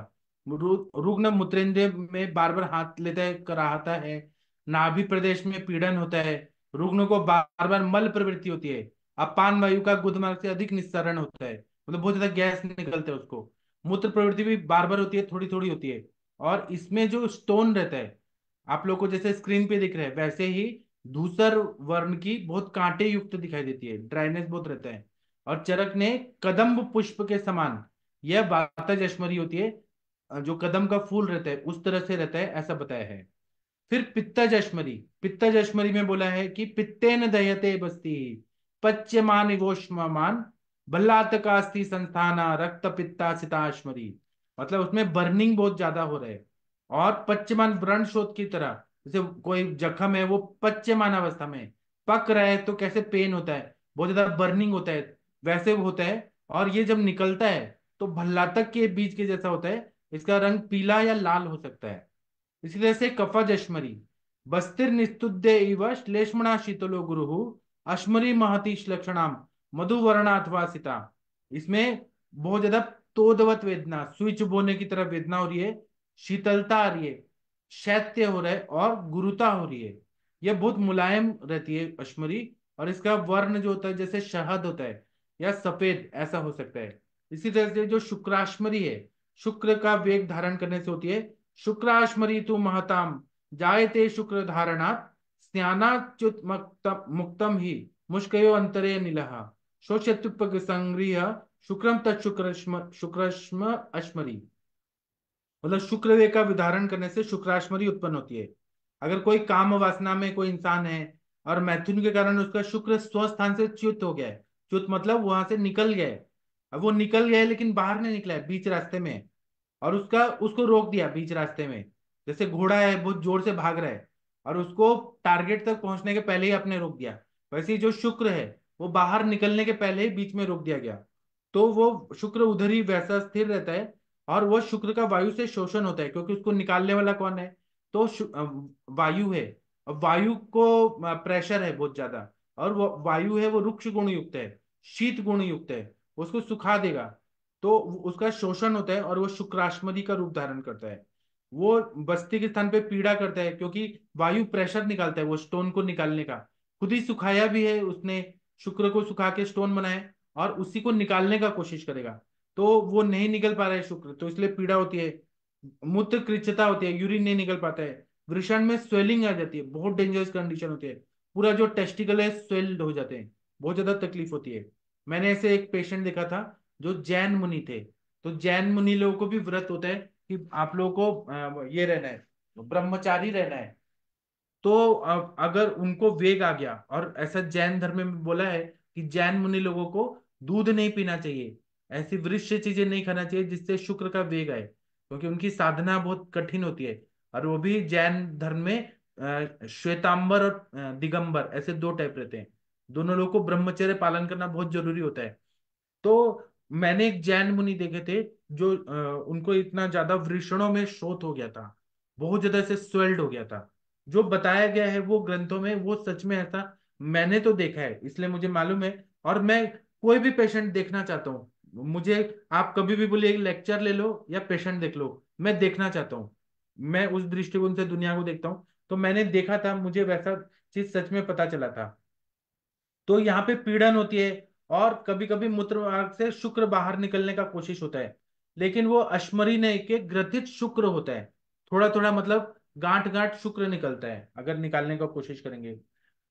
रुग्ण मूत्रेंद्र में बार बार हाथ लेता है कराहता है नाभि प्रदेश में पीड़न होता है रुग्ण को बार बार मल प्रवृत्ति होती है अपान वायु का गुदमार्ग से अधिक निस्तारण होता है मतलब बहुत ज्यादा गैस निकलता है उसको मूत्र प्रवृत्ति भी बार बार होती है थोड़ी थोड़ी होती है और इसमें जो स्टोन रहता है आप लोग को जैसे स्क्रीन पे दिख रहे हैं वैसे ही धूसर वर्ण की बहुत कांटे युक्त दिखाई देती है ड्राइनेस बहुत रहता है और चरक ने कदम्ब पुष्प के समान यह बाता जश्मरी होती है जो कदम का फूल रहता है उस तरह से रहता है ऐसा बताया है फिर पित्ता जश्मरी पित्ता जश्मरी में बोला है कि पित्ते न दहते बस्ती पच्यमान वोषमान बल्लातकास्थि संस्थाना रक्त पित्ता सिताश्मरी मतलब उसमें बर्निंग बहुत ज्यादा हो रहे और पच्चमान व्रण शोध की तरह जैसे कोई जख्म है वो पच्चमान अवस्था में पक रहा है तो कैसे पेन होता है बहुत ज्यादा बर्निंग होता है वैसे होता है और ये जब निकलता है तो भल्लातक के बीज के जैसा होता है इसका रंग पीला या लाल हो सकता है इसी तरह से कफा जश्मरी बस्तिर निस्तुद्य इव श्लेष्मणा शीतलो गुरु अश्मरी महतीश लक्षणाम मधुवर्ण अथवा अथवासिता इसमें बहुत ज्यादा तोदवत वेदना स्विच बोने की तरफ वेदना हो रही है शीतलता आ रही है शैत्य हो रहा है और गुरुता हो रही है यह बहुत मुलायम रहती है अश्मरी और इसका वर्ण जो होता है जैसे शहद होता है या सफेद ऐसा हो सकता है इसी तरह से जो शुक्राश्मरी है शुक्र का वेग धारण करने से होती है शुक्राश्मरी तू महताम जायते शुक्र धारणा स्नानाच्युत मुक्तम ही मुश्कयो अंतरे निलहा संग्रह शुक्रम तत्शुक्रश्म शुक्रश्म अश्मरी मतलब शुक्रवे का विधारण करने से शुक्राश्मरी उत्पन्न होती है अगर कोई काम वासना में कोई इंसान है और मैथुन के कारण उसका शुक्र स्वस्थान से च्युत हो गया है च्युत मतलब वहां से निकल गए अब वो निकल गया है लेकिन बाहर नहीं निकला है बीच रास्ते में और उसका उसको रोक दिया बीच रास्ते में जैसे घोड़ा है बहुत जोर से भाग रहा है और उसको टारगेट तक पहुंचने के पहले ही आपने रोक दिया वैसे जो शुक्र है वो बाहर निकलने के पहले ही बीच में रोक दिया गया तो वो शुक्र उधर ही वैसा स्थिर रहता है और वह शुक्र का वायु से शोषण होता है क्योंकि उसको निकालने वाला कौन है तो वायु है वायु को प्रेशर है बहुत ज्यादा और वो वायु है वो रुक्ष गुण युक्त है शीत गुण युक्त है उसको सुखा देगा तो उसका शोषण होता है और वो शुक्राश्मदी का रूप धारण करता है वो बस्ती के स्थान पे पीड़ा करता है क्योंकि वायु प्रेशर निकालता है वो स्टोन को निकालने का खुद ही सुखाया भी है उसने शुक्र को सुखा के स्टोन बनाए और उसी को निकालने का कोशिश करेगा तो वो नहीं निकल पा रहा है शुक्र तो इसलिए पीड़ा होती है मूत्र कृचता होती है यूरिन नहीं निकल पाता है वृषण में स्वेलिंग आ जाती है बहुत डेंजरस कंडीशन होती है पूरा जो टेस्टिकल है स्वेल्ड हो जाते हैं बहुत ज्यादा तकलीफ होती है मैंने ऐसे एक पेशेंट देखा था जो जैन मुनि थे तो जैन मुनि लोगों को भी व्रत होता है कि आप लोगों को ये रहना है ब्रह्मचारी रहना है तो अगर उनको वेग आ गया और ऐसा जैन धर्म में बोला है कि जैन मुनि लोगों को दूध नहीं पीना चाहिए ऐसी वृक्ष चीजें नहीं खाना चाहिए जिससे शुक्र का वेग आए क्योंकि उनकी साधना बहुत कठिन होती है और वो भी जैन धर्म में श्वेतांबर और दिगंबर ऐसे दो टाइप रहते हैं दोनों लोगों को ब्रह्मचर्य पालन करना बहुत जरूरी होता है तो मैंने एक जैन मुनि देखे थे जो उनको इतना ज्यादा वृषणों में श्रोत हो गया था बहुत ज्यादा ऐसे स्वेल्ड हो गया था जो बताया गया है वो ग्रंथों में वो सच में ऐसा मैंने तो देखा है इसलिए मुझे मालूम है और मैं कोई भी पेशेंट देखना चाहता हूँ मुझे आप कभी भी बोलिए लेक्चर ले लो या पेशेंट देख लो मैं देखना चाहता हूँ मैं उस दृष्टिकोण से दुनिया को देखता हूँ तो मैंने देखा था मुझे वैसा चीज सच में पता चला था तो यहाँ पे पीड़न होती है और कभी कभी मूत्र मार्ग से शुक्र बाहर निकलने का कोशिश होता है लेकिन वो अश्मरी नहीं के ग्रथित शुक्र होता है थोड़ा थोड़ा मतलब गांठ गांठ शुक्र निकलता है अगर निकालने का कोशिश करेंगे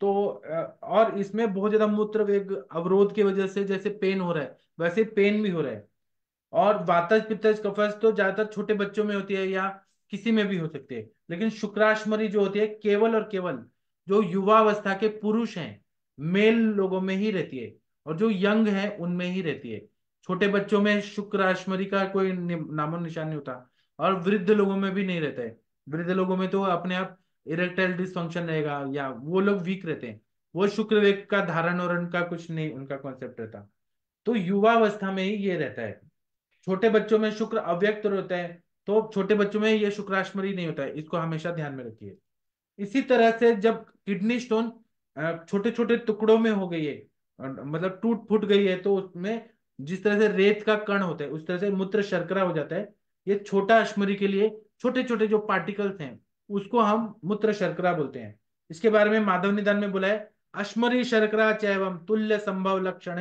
तो और इसमें बहुत ज्यादा मूत्र वेग अवरोध की वजह से जैसे पेन हो रहा है वैसे पेन भी हो रहा है और वातज पितज कफज तो ज्यादातर छोटे बच्चों में होती है या किसी में भी हो सकती है लेकिन शुक्राश्मरी जो होती है केवल और केवल जो युवा अवस्था के पुरुष हैं मेल लोगों में ही रहती है और जो यंग है उनमें ही रहती है छोटे बच्चों में शुक्राश्मरी का कोई नामो निशान नहीं होता और वृद्ध लोगों में भी नहीं रहता है वृद्ध लोगों में तो अपने आप इरेक्टाइल डिसफंक्शन रहेगा या वो लोग वीक रहते हैं वो शुक्र वेग का धारण और उनका कुछ नहीं उनका कॉन्सेप्ट रहता तो युवा अवस्था में ही ये रहता है छोटे बच्चों में शुक्र अव्यक्त रहता है तो छोटे बच्चों में ये शुक्राश्मरी नहीं होता है इसको हमेशा ध्यान में रखिए इसी तरह से जब किडनी स्टोन छोटे छोटे टुकड़ों में हो गई है मतलब टूट फूट गई है तो उसमें जिस तरह से रेत का कण होता है उस तरह से मूत्र शर्करा हो जाता है ये छोटा अश्मरी के लिए छोटे छोटे जो पार्टिकल्स हैं उसको हम मूत्र शर्करा बोलते हैं इसके बारे में माधव निदान में बोला है अश्मरी शर्करा चम तुल्य संभव लक्षण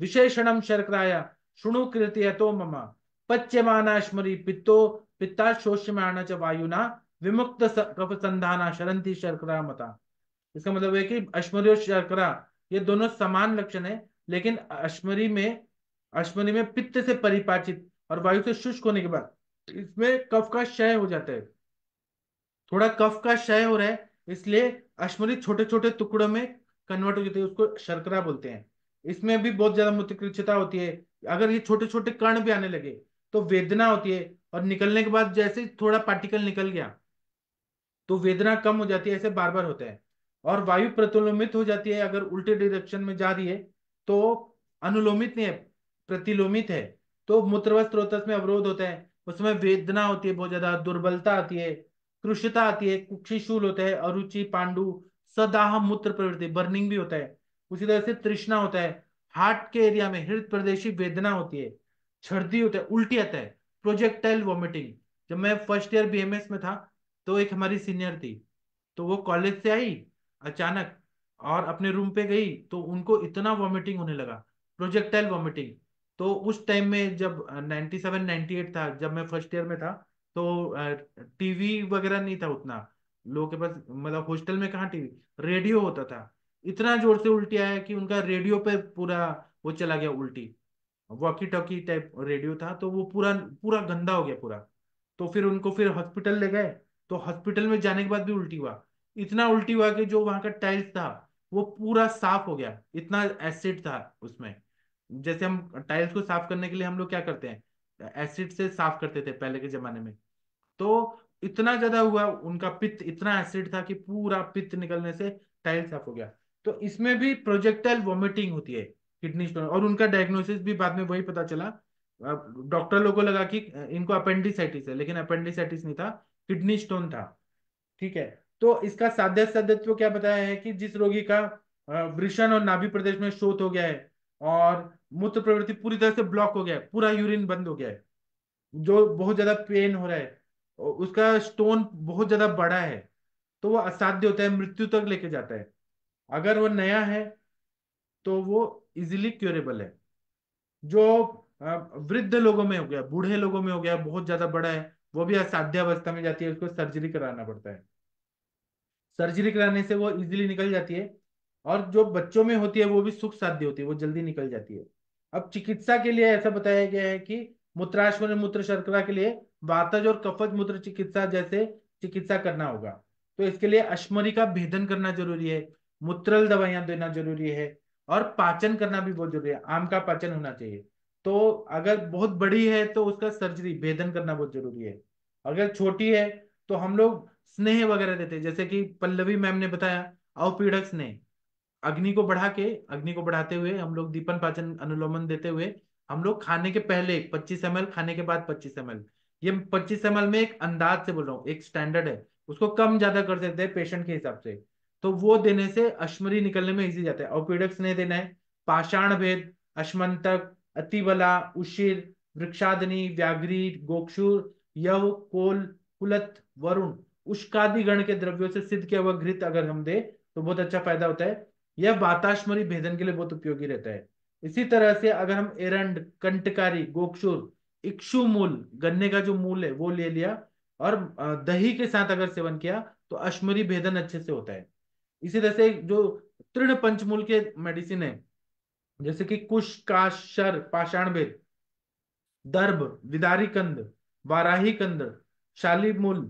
विशेषणम शर्कराया शुणु कृत्य तो ममा पच्यमाना अश्मरी पित्तो पित्ता शोष्यमाना च वायुना विमुक्त संधाना शरंती शर्करा मता इसका मतलब है कि अश्मरी और शर्करा ये दोनों समान लक्षण है लेकिन अश्मरी में अश्मरी में पित्त से परिपाचित और वायु से शुष्क होने के बाद इसमें कफ का क्षय हो जाता है थोड़ा कफ का क्षय हो रहा है इसलिए अश्मरी छोटे छोटे टुकड़ों में कन्वर्ट हो जाते हैं उसको शर्करा बोलते हैं इसमें भी बहुत ज्यादा मुतिकृच्छता होती है अगर ये छोटे छोटे कण भी आने लगे तो वेदना होती है और निकलने के बाद जैसे थोड़ा पार्टिकल निकल गया तो वेदना कम हो जाती है ऐसे बार बार होता है और वायु प्रतिलोमित हो जाती है अगर उल्टे डिरेक्शन में जा रही है तो अनुलोमित नहीं है प्रतिलोमित है तो मूत्रवस्त्रोत में अवरोध होता है उसमें वेदना होती है बहुत ज्यादा दुर्बलता आती है कृषिता आती है कुक्षिशूल होता है अरुचि पांडु सदाह मूत्र प्रवृत्ति बर्निंग भी होता है उसी तरह से तृष्णा होता है हार्ट के एरिया में हृदय प्रदेशी वेदना होती है छर्दी होता है उल्टी आता है प्रोजेक्टाइल वॉमिटिंग जब मैं फर्स्ट ईयर बीएमएस में था तो एक हमारी सीनियर थी तो वो कॉलेज से आई अचानक और अपने रूम पे गई तो उनको इतना वॉमिटिंग होने लगा प्रोजेक्टाइल वॉमिटिंग तो उस टाइम में जब नाइनटी एट था जब मैं फर्स्ट ईयर में था तो टीवी वगैरह नहीं था उतना लोगों के पास मतलब हॉस्टल में कहाँ टीवी रेडियो होता था इतना जोर से उल्टी आया कि उनका रेडियो पे पूरा वो चला गया उल्टी वॉकी टॉकी टाइप रेडियो था तो वो पूरा पूरा गंदा हो गया पूरा तो फिर उनको फिर हॉस्पिटल ले गए तो हॉस्पिटल में जाने के बाद भी उल्टी हुआ इतना उल्टी हुआ कि जो वहां का टाइल्स था वो पूरा साफ हो गया इतना एसिड था उसमें जैसे हम टाइल्स को साफ करने के लिए हम लोग क्या करते हैं एसिड से साफ करते थे पहले के जमाने में तो इतना ज्यादा हुआ उनका पित्त इतना एसिड था कि पूरा पित्त निकलने से टाइल साफ हो गया तो इसमें भी प्रोजेक्टाइल वॉमिटिंग होती है किडनी स्टोन और उनका डायग्नोसिस भी बाद में वही पता चला डॉक्टर लोगों को लगा कि इनको अपेंडिसाइटिस है लेकिन अपेंडिसाइटिस नहीं था किडनी स्टोन था ठीक है तो इसका साध्य साध्यत्व क्या बताया है कि जिस रोगी का वृषण और नाभि प्रदेश में शोध हो गया है और मूत्र प्रवृत्ति पूरी तरह से ब्लॉक हो गया है पूरा यूरिन बंद हो गया है जो बहुत ज्यादा पेन हो रहा है उसका स्टोन बहुत ज्यादा बड़ा है तो वो असाध्य होता है मृत्यु तक लेके जाता है अगर वो नया है तो वो इजिली क्योरेबल है जो वृद्ध लोगों में हो गया बूढ़े लोगों में हो गया बहुत ज्यादा बड़ा है वो भी असाध्य अवस्था में जाती है उसको सर्जरी कराना पड़ता है सर्जरी कराने से वो इजिली निकल जाती है और जो बच्चों में होती है वो भी सुख साध्य होती है वो जल्दी निकल जाती है अब चिकित्सा के लिए ऐसा बताया गया है कि मूत्राश्वन मूत्र शर्करा के लिए वातज और कफज मूत्र चिकित्सा जैसे चिकित्सा करना होगा तो इसके लिए अश्मरी का भेदन करना जरूरी है मूत्रल दवाइयां देना जरूरी है और पाचन करना भी बहुत जरूरी है आम का पाचन होना चाहिए तो अगर बहुत बड़ी है तो उसका सर्जरी भेदन करना बहुत जरूरी है अगर छोटी है तो हम लोग स्नेह वगैरह देते हैं जैसे कि पल्लवी मैम ने बताया अवपीड़क स्नेह अग्नि को बढ़ा के अग्नि को बढ़ाते हुए हम लोग दीपन पाचन अनुलोमन देते हुए हम लोग खाने के पहले 25 एम खाने के बाद 25 एम ये 25 एम में एक अंदाज से बोल रहा हूँ एक स्टैंडर्ड है उसको कम ज्यादा कर सकते हैं पेशेंट के हिसाब से तो वो देने से अश्मरी निकलने में इजी जाता है ओपिडक्स नहीं देना है पाषाण भेद अश्मंतक अतिबला उशीर वृक्षादनी व्याघ्री गोक्षुर यव कोल कुलत वरुण उष्कादि गण के द्रव्यों से सिद्ध किया हुआ घृत अगर हम दे तो बहुत अच्छा फायदा होता है यह बाताश्मरी भेदन के लिए बहुत उपयोगी रहता है इसी तरह से अगर हम एरंड कंटकारी गोक्षुर इक्षु मूल गन्ने का जो मूल है वो ले लिया और दही के साथ अगर सेवन किया तो अश्मरी भेदन अच्छे से होता है इसी तरह से जो तृण पंचमूल के मेडिसिन है जैसे कि कुश काशर पाषाण भेद दर्भ विदारी कंद वाराही कंद शालीमूल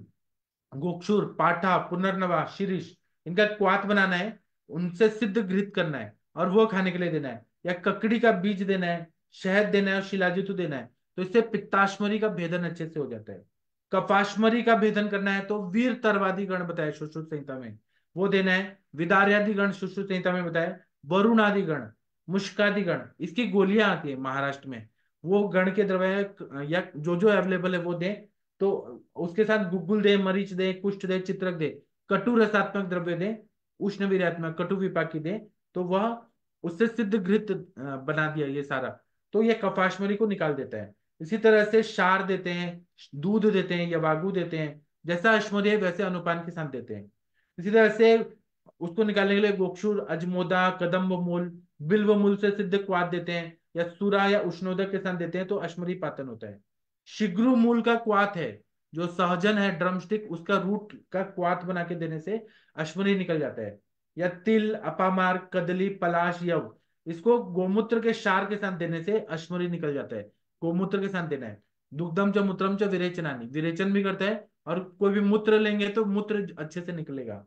गोक्षुर पाठा पुनर्नवा शीरिश इनका क्वात बनाना है उनसे सिद्ध घृत करना है और वो खाने के लिए देना है या ककड़ी का बीज देना है शहद देना है और शिलाजित देना है तो इससे पित्ताश्मरी का भेदन अच्छे से हो जाता है कपाश्मरी का भेदन करना है तो वीर तरवादी गण बताया सुश्रुत संहिता में वो देना है विदार्यादि गण सुश्रुत संहिता में बताया वरुणादि गण मुश्कादि गण इसकी गोलियां आती है महाराष्ट्र में वो गण के द्रव्य या जो जो अवेलेबल है वो दे तो उसके साथ गुगुल दे मरीच दे कुष्ठ दे चित्रक दे कटु रसात्मक द्रव्य दे उष्ण विरात्मक कटु की दे तो वह उससे सिद्ध घृत बना दिया ये सारा तो यह कपाशमरी को निकाल देता है इसी तरह से शार देते हैं दूध देते हैं या वागु देते हैं जैसा अश्मोदय वैसे अनुपान के साथ देते हैं इसी तरह से उसको निकालने के लिए गोक्षुर अजमोदा कदम्ब मूल बिल्व मूल से सिद्ध क्वाद देते हैं या सूरा या उष्णोदय के साथ देते हैं तो अश्मरी पातन होता है शिग्रु मूल का क्वात है जो सहजन है ड्रमस्टिक उसका रूट का क्वाथ बना के देने से अश्वनी निकल जाता है या तिल अपामार कदली पलाश यव इसको गोमूत्र के शार के साथ देने से अश्वनी निकल जाता है गोमूत्र के साथ देना है दुग्धम च मूत्रम च विरेचनानी विरेचन भी करता है और कोई भी मूत्र लेंगे तो मूत्र अच्छे से निकलेगा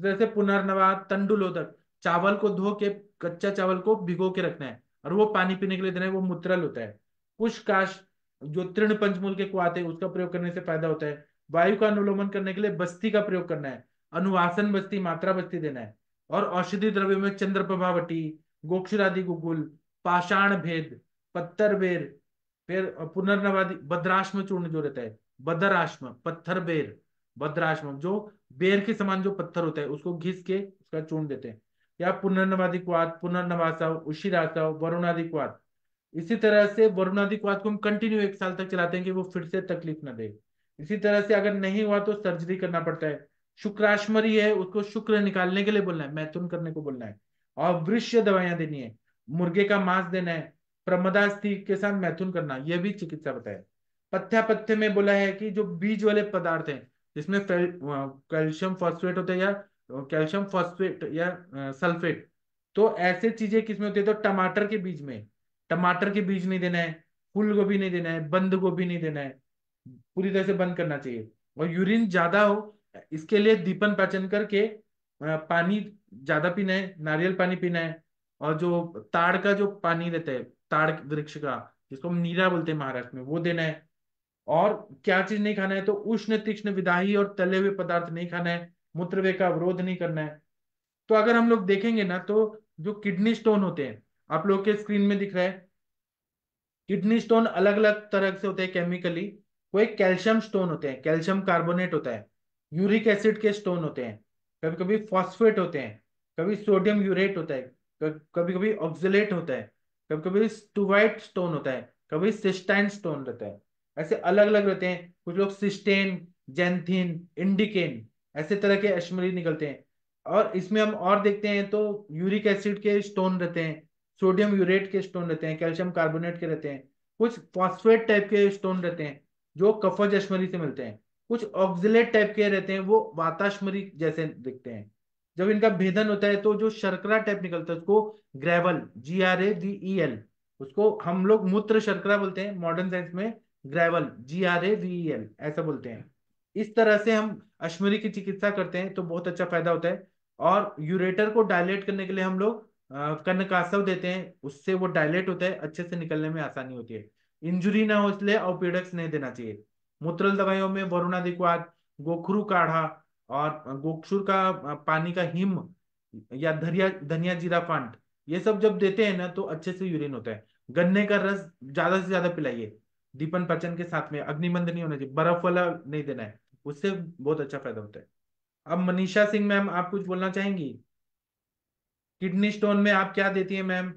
जैसे पुनर्नवा तंडुलोदक चावल को धो के कच्चा चावल को भिगो के रखना है और वो पानी पीने के लिए देना है वो मूत्रल होता है पुष्काश जो तृण पंचमूल के कुआते है उसका प्रयोग करने से फायदा होता है वायु का अनुलोमन करने के लिए बस्ती का प्रयोग करना है अनुवासन बस्ती मात्रा बस्ती देना है और औषधि द्रव्यों में चंद्र प्रभावटी गोक्षरादि गुगुल पाषाण भेद पत्थर बेर फिर पुनर्नवादी बद्राश्म चूर्ण जो रहता है बद्राश्म पत्थर बेर बद्राश्म जो बेर के समान जो पत्थर होता है उसको घिस के उसका चूर्ण देते हैं या पुनर्नवादी कुआत पुनर्नवासव उशिरासव वरुणादि कुआत इसी तरह से वरुणाधिक वाद को हम कंटिन्यू एक साल तक चलाते हैं कि वो फिर से तकलीफ ना दे इसी तरह से अगर नहीं हुआ तो सर्जरी करना पड़ता है शुक्राश्मरी है उसको शुक्र निकालने के लिए बोलना है मैथुन करने को बोलना है और वृक्ष दवाइयां देनी है मुर्गे का मांस देना है प्रमदास्थि के साथ मैथुन करना यह भी चिकित्सा बताए पथ्या पथ्य में बोला है कि जो बीज वाले पदार्थ हैं जिसमें कैल्शियम फॉस्फेट होता है या कैल्शियम फॉस्फेट या सल्फेट तो ऐसे चीजें किसमें होती है तो टमाटर के बीज में टमाटर के बीज नहीं देना है फूल गोभी नहीं देना है बंद गोभी नहीं देना है पूरी तरह से बंद करना चाहिए और यूरिन ज्यादा हो इसके लिए दीपन पाचन करके पानी ज्यादा पीना है नारियल पानी पीना है और जो ताड़ का जो पानी रहता है ताड़ वृक्ष का जिसको हम नीरा बोलते हैं महाराष्ट्र में वो देना है और क्या चीज नहीं खाना है तो उष्ण तीक्ष्ण विदाही और तले हुए पदार्थ नहीं खाना है मूत्रवे का अवरोध नहीं करना है तो अगर हम लोग देखेंगे ना तो जो किडनी स्टोन होते हैं आप लोग के स्क्रीन में दिख रहा है किडनी स्टोन अलग अलग तरह से होते हैं केमिकली वो एक कैल्शियम स्टोन होते हैं कैल्शियम कार्बोनेट होता है यूरिक एसिड के स्टोन होते हैं कभी कभी फॉस्फेट होते हैं कभी सोडियम यूरेट होता है कभी कभी ऑक्जिलेट होता है कभी कभी स्टूवाइट स्टोन होता है कभी सिस्टाइन स्टोन रहता है ऐसे अलग अलग रहते हैं कुछ लोग सिस्टेन जेंथिन इंडिकेन ऐसे तरह के अश्मरी निकलते हैं और इसमें हम और देखते हैं तो यूरिक एसिड के स्टोन रहते हैं सोडियम यूरेट के स्टोन रहते हैं कैल्शियम कार्बोनेट के रहते हैं कुछ फॉस्फेट टाइप के स्टोन रहते हैं जो कफज अश्मरी से मिलते हैं कुछ ऑक्सिलेट टाइप के रहते हैं वो वाताश्मरी जैसे दिखते हैं जब इनका भेदन होता है तो जो शर्करा टाइप निकलता है उसको gravel G R A G E L उसको हम लोग मूत्र शर्करा बोलते हैं मॉडर्न साइंस में gravel G R A G E L ऐसा बोलते हैं इस तरह से हम अश्मरी की चिकित्सा करते हैं तो बहुत अच्छा फायदा होता है और यूरेटर को डायलेट करने के लिए हम लोग कन्न कासव देते हैं उससे वो डायलेट होता है अच्छे से निकलने में आसानी होती है इंजुरी ना हो इसलिए औपीडक्स नहीं देना चाहिए मूत्रल दवाइयों में वरुणादिक्वाद गोखरू काढ़ा और गोक्षुर का पानी का हिम या धनिया धनिया जीरा फांट ये सब जब देते हैं ना तो अच्छे से यूरिन होता है गन्ने का रस ज्यादा से ज्यादा पिलाइए दीपन पचन के साथ में अग्निमंद नहीं होना चाहिए बर्फ वाला नहीं देना है उससे बहुत अच्छा फायदा होता है अब मनीषा सिंह मैम आप कुछ बोलना चाहेंगी किडनी स्टोन में आप क्या देती है मैम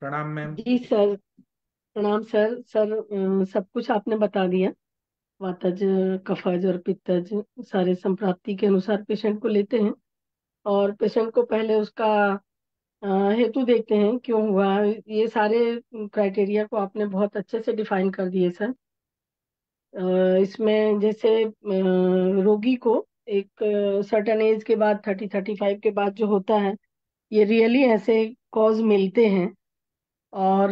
प्रणाम मैम जी सर प्रणाम सर सर सब कुछ आपने बता दिया वातज कफज और पित्तज सारे संप्राप्ति के अनुसार पेशेंट को लेते हैं और पेशेंट को पहले उसका हेतु देखते हैं क्यों हुआ ये सारे क्राइटेरिया को आपने बहुत अच्छे से डिफाइन कर दिए सर इसमें जैसे रोगी को एक सर्टन एज के बाद थर्टी थर्टी फाइव के बाद जो होता है ये रियली ऐसे कॉज मिलते हैं और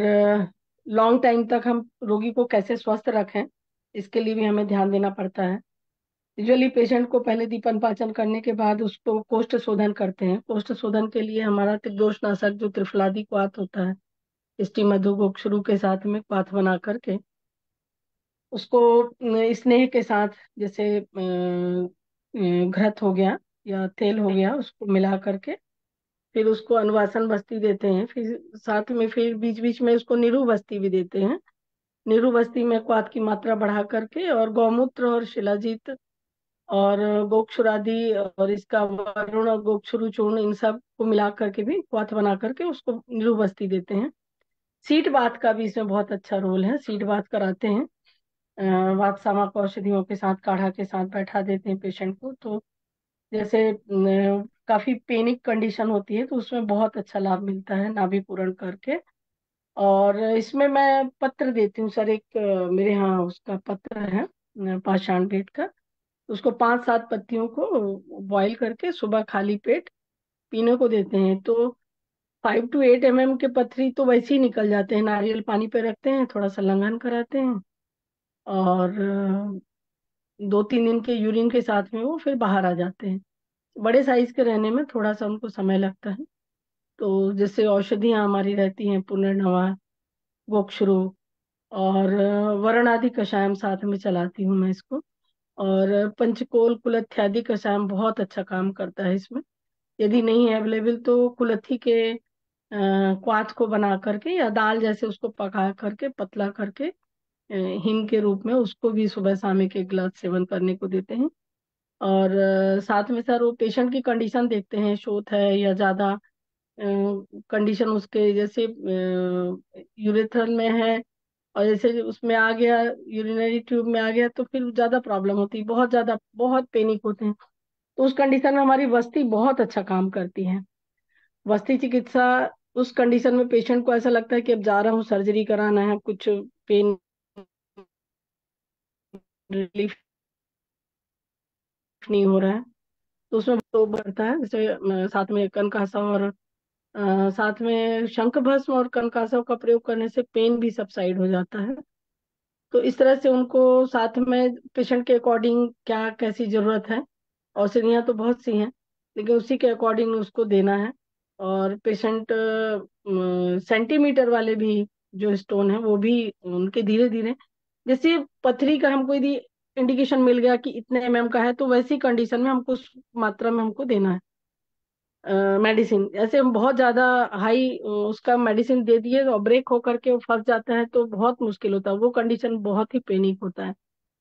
लॉन्ग टाइम तक हम रोगी को कैसे स्वस्थ रखें इसके लिए भी हमें ध्यान देना पड़ता है यूजली पेशेंट को पहले दीपन पाचन करने के बाद उसको कोष्ठ शोधन करते हैं कोष्ठ शोधन के लिए हमारा त्रिदोष नाशक जो त्रिफलादी क्वात होता है इष्टि मधु गोक्षरू के साथ में क्वात बना करके उसको स्नेह के साथ जैसे घृत हो गया या तेल हो गया उसको मिला करके फिर उसको अनुवासन बस्ती देते हैं फिर साथ में फिर बीच बीच में उसको निरु बस्ती भी देते हैं निरु बस्ती में क्वाद की मात्रा बढ़ा करके और गौमूत्र और शिलाजीत और गोक्षुरादि और इसका वरुण और गोक्षुरु चूर्ण इन सब को मिला करके भी क्वाथ बना करके उसको निरु बस्ती देते हैं सीट बात का भी इसमें बहुत अच्छा रोल है सीट बात कराते हैं वातसामक औषधियों के साथ काढ़ा के साथ बैठा देते हैं पेशेंट को तो जैसे काफ़ी पेनिक कंडीशन होती है तो उसमें बहुत अच्छा लाभ मिलता है नाभि पूरण करके और इसमें मैं पत्र देती हूँ सर एक मेरे यहाँ उसका पत्र है पाषाण भेद का उसको पांच सात पत्तियों को बॉईल करके सुबह खाली पेट पीने को देते हैं तो फाइव टू एट एम के पत्थरी तो वैसे ही निकल जाते हैं नारियल पानी पे रखते हैं थोड़ा सा लंगन कराते हैं और दो तीन दिन के यूरिन के साथ में वो फिर बाहर आ जाते हैं बड़े साइज के रहने में थोड़ा सा उनको समय लगता है तो जैसे औषधियाँ हमारी रहती हैं पुनर्नवा गोक्षरो और वर्ण आदि कषायम साथ में चलाती हूँ मैं इसको और पंचकोल कुलथ्यादि कषायम बहुत अच्छा काम करता है इसमें यदि नहीं है अवेलेबल तो कुलथी के क्वाथ को बना करके या दाल जैसे उसको पका करके पतला करके हिम के रूप में उसको भी सुबह शाम एक एक गिलास सेवन करने को देते हैं और साथ में सर वो पेशेंट की कंडीशन देखते हैं शोथ है या ज़्यादा कंडीशन उसके जैसे यूरेथ्रल में है और जैसे उसमें आ गया यूरिनरी ट्यूब में आ गया तो फिर ज़्यादा प्रॉब्लम होती है बहुत ज़्यादा बहुत पेनिक होते हैं तो उस कंडीशन में हमारी वस्ती बहुत अच्छा काम करती है वस्ती चिकित्सा उस कंडीशन में पेशेंट को ऐसा लगता है कि अब जा रहा हूँ सर्जरी कराना है कुछ पेन रिलीफ नहीं हो रहा है तो उसमें तो बढ़ता है जैसे साथ में कनकासा और आ, साथ में शंख भस्म और कनकासा का प्रयोग करने से पेन भी सबसाइड हो जाता है तो इस तरह से उनको साथ में पेशेंट के अकॉर्डिंग क्या कैसी जरूरत है औषधियाँ तो बहुत सी हैं लेकिन उसी के अकॉर्डिंग उसको देना है और पेशेंट सेंटीमीटर वाले भी जो स्टोन है वो भी उनके धीरे धीरे जैसे पथरी का हमको यदि इंडिकेशन मिल गया कि इतने एम का है तो वैसी कंडीशन में हमको उस मात्रा में हमको देना है मेडिसिन uh, ऐसे हम बहुत ज्यादा हाई उसका मेडिसिन दे दिए और ब्रेक होकर के वो फंस जाता है तो बहुत मुश्किल होता है वो कंडीशन बहुत ही पेनिक होता है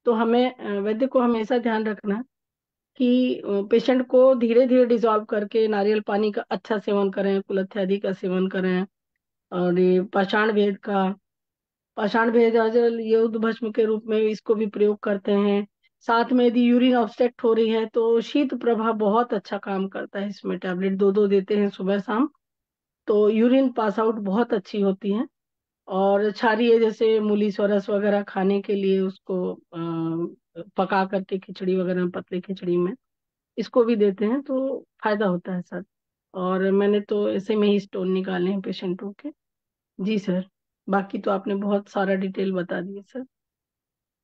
तो हमें वैद्य को हमेशा ध्यान रखना कि पेशेंट को धीरे धीरे डिजॉल्व करके नारियल पानी का अच्छा सेवन करें कुलथ्यादि का सेवन करें और ये पाषाण भेद का पाषाण भेद युद्ध भस्म के रूप में इसको भी प्रयोग करते हैं साथ में यदि यूरिन ऑब्स्टेक्ट हो रही है तो शीत प्रभाव बहुत अच्छा काम करता है इसमें टैबलेट दो दो देते हैं सुबह शाम तो यूरिन पास आउट बहुत अच्छी होती है और क्षारीय जैसे मूली सोरस वगैरह खाने के लिए उसको पका करके खिचड़ी वगैरह पतली खिचड़ी में इसको भी देते हैं तो फायदा होता है सर और मैंने तो ऐसे में ही स्टोन निकाले हैं पेशेंटों के जी सर बाकी तो आपने बहुत सारा डिटेल बता दिया सर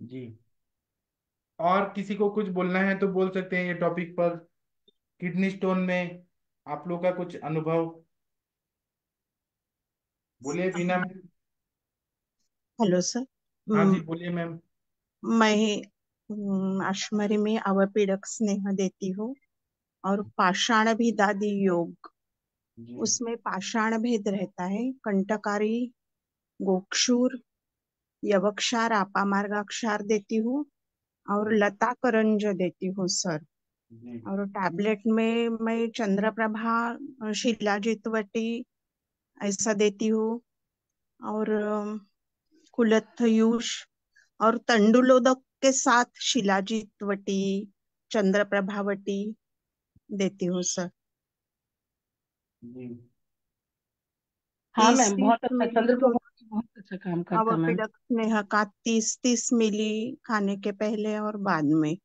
जी और किसी को कुछ बोलना है तो बोल सकते हैं ये टॉपिक पर किडनी स्टोन में आप लोग का कुछ अनुभव बोलिए बीना मैम हेलो सर हाँ जी बोलिए मैम मैं आश्मरी में अवपीड़क स्नेह देती हूँ और पाषाण दादी योग उसमें पाषाण भेद रहता है कंटकारी गोक्षुर यवक्षार आपामार्गाक्षार देती हूँ और हम्म. लता करंज देती हूँ सर हम्म. और टैबलेट में मैं चंद्रप्रभा शिलाजितवटी ऐसा देती हूँ और कुलथयूष और तंडुलोदक के साथ शिलाजितवटी चंद्रप्रभावटी देती हूँ सर हम्म. हाँ मैम बहुत अच्छा चंद्र तो बहुत अच्छा काम करता है मैम नेहा का तीस तीस मिली खाने के पहले और बाद में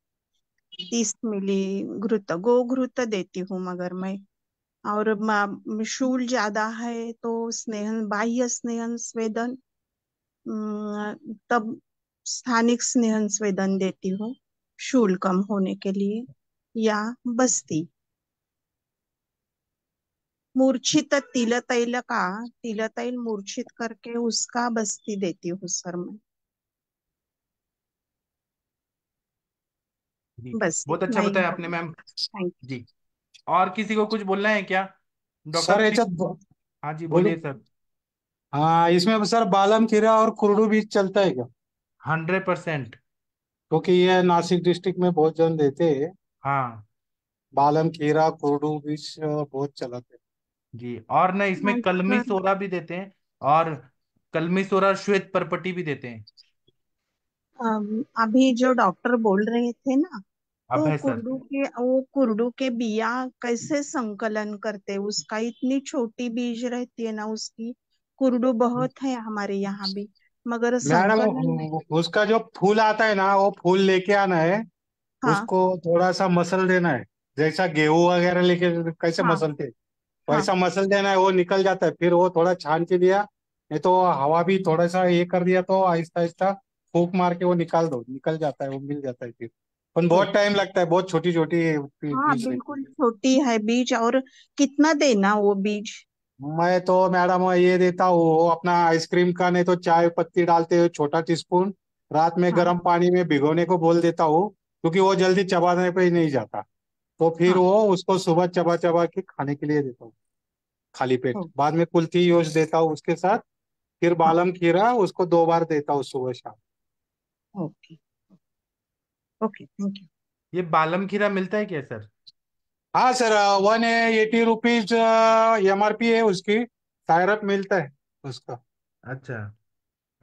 तीस मिली घृत गो घृत देती हूँ मगर मैं और शूल ज्यादा है तो स्नेहन बाह्य स्नेहन स्वेदन तब स्थानिक स्नेहन स्वेदन देती हूँ शूल कम होने के लिए या बस्ती मूर्छित तिल तैल का तिल तैल मूर्छित करके उसका बस्ती देती हूँ सर मैं बस बहुत अच्छा बताया आपने मैम जी और किसी को कुछ बोलना है क्या डॉक्टर सर हाँ जी बोलिए सर हाँ इसमें सर बालम खीरा और कुरडू बीज चलता है क्या हंड्रेड परसेंट क्योंकि ये नासिक डिस्ट्रिक्ट में बहुत जन देते हैं हाँ बालम खीरा कुरडू बीज बहुत चलाते जी और ना इसमें हाँ कलमी हाँ। सोरा भी देते हैं और कलमी सोरा श्वेत परपटी भी देते हैं अभी जो डॉक्टर बोल रहे थे ना तो कुर्डू के वो कुर्डू के बिया कैसे संकलन करते उसका इतनी छोटी बीज रहती है ना उसकी कुर्डू बहुत है हमारे यहाँ भी मगर मैडम उसका जो फूल आता है ना वो फूल लेके आना है हाँ उसको थोड़ा सा मसल देना है जैसा गेहूं वगैरह लेके कैसे हाँ मसलते हैं वैसा हाँ। मसल देना है वो निकल जाता है फिर वो थोड़ा छान के दिया नहीं तो हवा भी थोड़ा सा ये कर दिया तो आहिस्ता आहिस्ता फूक मार के वो निकाल दो निकल जाता है वो मिल जाता है फिर पर बहुत टाइम लगता है बहुत छोटी छोटी हाँ बिल्कुल छोटी है बीज और कितना देना वो बीज मैं तो मैडम ये देता हूँ अपना आइसक्रीम का नहीं तो चाय पत्ती डालते हुए छोटा टीस्पून रात में हाँ। गर्म पानी में भिगोने को बोल देता हूँ क्योंकि वो जल्दी चबाने पे ही नहीं जाता तो फिर हाँ। वो उसको सुबह चबा चबा के खाने के लिए देता हूँ खाली पेट हाँ। बाद में कुल्थी यूज देता हूँ उसके साथ फिर हाँ। बालम खीरा उसको दो बार देता हूँ सुबह शाम ओके ओके थैंक यू ये बालम खीरा मिलता है क्या सर हाँ sir one eighty rupees M R P है उसकी सायरप मिलता है उसका अच्छा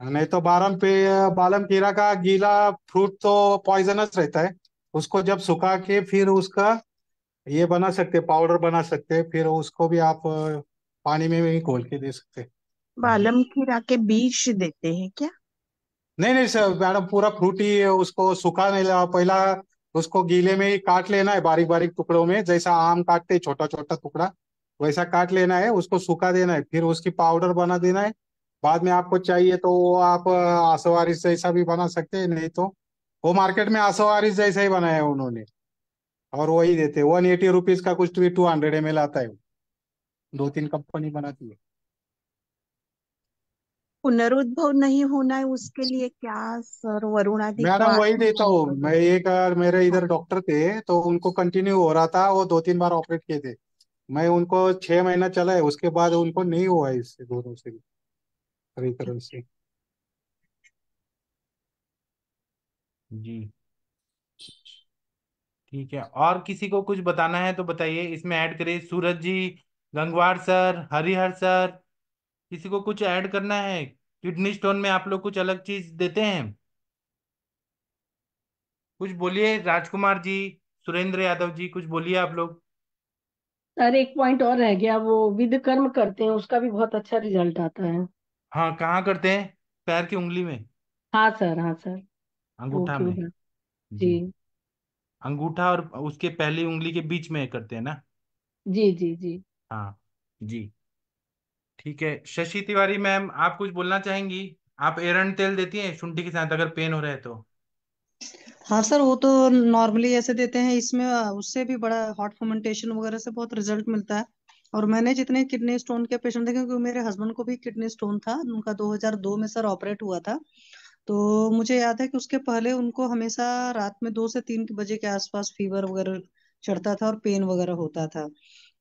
नहीं तो बारम पे बालम खीरा का गीला फ्रूट तो पॉइजनस रहता है उसको जब सुखा के फिर उसका ये बना सकते पाउडर बना सकते फिर उसको भी आप पानी में भी घोल के दे सकते बालम खीरा के बीज देते हैं क्या नहीं नहीं सर मैडम पूरा फ्रूटी उसको सुखा नहीं पहला उसको गीले में ही काट लेना है बारीक बारीक टुकड़ों में जैसा आम काटते छोटा छोटा टुकड़ा वैसा काट लेना है उसको सुखा देना है फिर उसकी पाउडर बना देना है बाद में आपको चाहिए तो आप आसवारी जैसा भी बना सकते हैं नहीं तो वो मार्केट में आसो आरिस जैसा ही बनाया उन्होंने और वही देते वन एटी रुपीज का कुछ भी टू हंड्रेड एम एल आता है दो तीन कंपनी बनाती है पुनरुद्भव नहीं होना है उसके लिए क्या सर वरुणा मैडम वही देता हूँ मैं एक मेरे इधर डॉक्टर थे तो उनको कंटिन्यू हो रहा था वो दो तीन बार ऑपरेट किए थे मैं उनको छह महीना चला है उसके बाद उनको नहीं हुआ इससे दोनों से रिकरेंस से जी ठीक है और किसी को कुछ बताना है तो बताइए इसमें ऐड करिए सूरज जी गंगवार सर हरिहर सर किसी को कुछ ऐड करना है किडनी स्टोन में आप लोग कुछ अलग चीज देते हैं कुछ बोलिए राजकुमार जी सुरेंद्र यादव जी कुछ बोलिए आप लोग सर एक पॉइंट और रह गया वो विध कर्म करते हैं उसका भी बहुत अच्छा रिजल्ट आता है हाँ कहाँ करते हैं पैर की उंगली में हाँ सर हाँ सर अंगूठा ओके तो में हाँ जी जी अंगूठा और उसके पहली उंगली के बीच में करते हैं ना जी जी जी हाँ जी ठीक है शशि तिवारी मैम आप कुछ बोलना चाहेंगी आप एरंड तेल देती हैं शुंठी के साथ अगर पेन हो रहा है तो हाँ सर वो तो नॉर्मली ऐसे देते हैं इसमें उससे भी बड़ा हॉट फोमेंटेशन वगैरह से बहुत रिजल्ट मिलता है और मैंने जितने किडनी स्टोन के पेशेंट देखे क्योंकि मेरे हस्बैंड को भी किडनी स्टोन था उनका 2002 में सर ऑपरेट हुआ था तो मुझे याद है कि उसके पहले उनको हमेशा रात में दो से तीन बजे के आसपास फीवर वगैरह चढ़ता था और पेन वगैरह होता था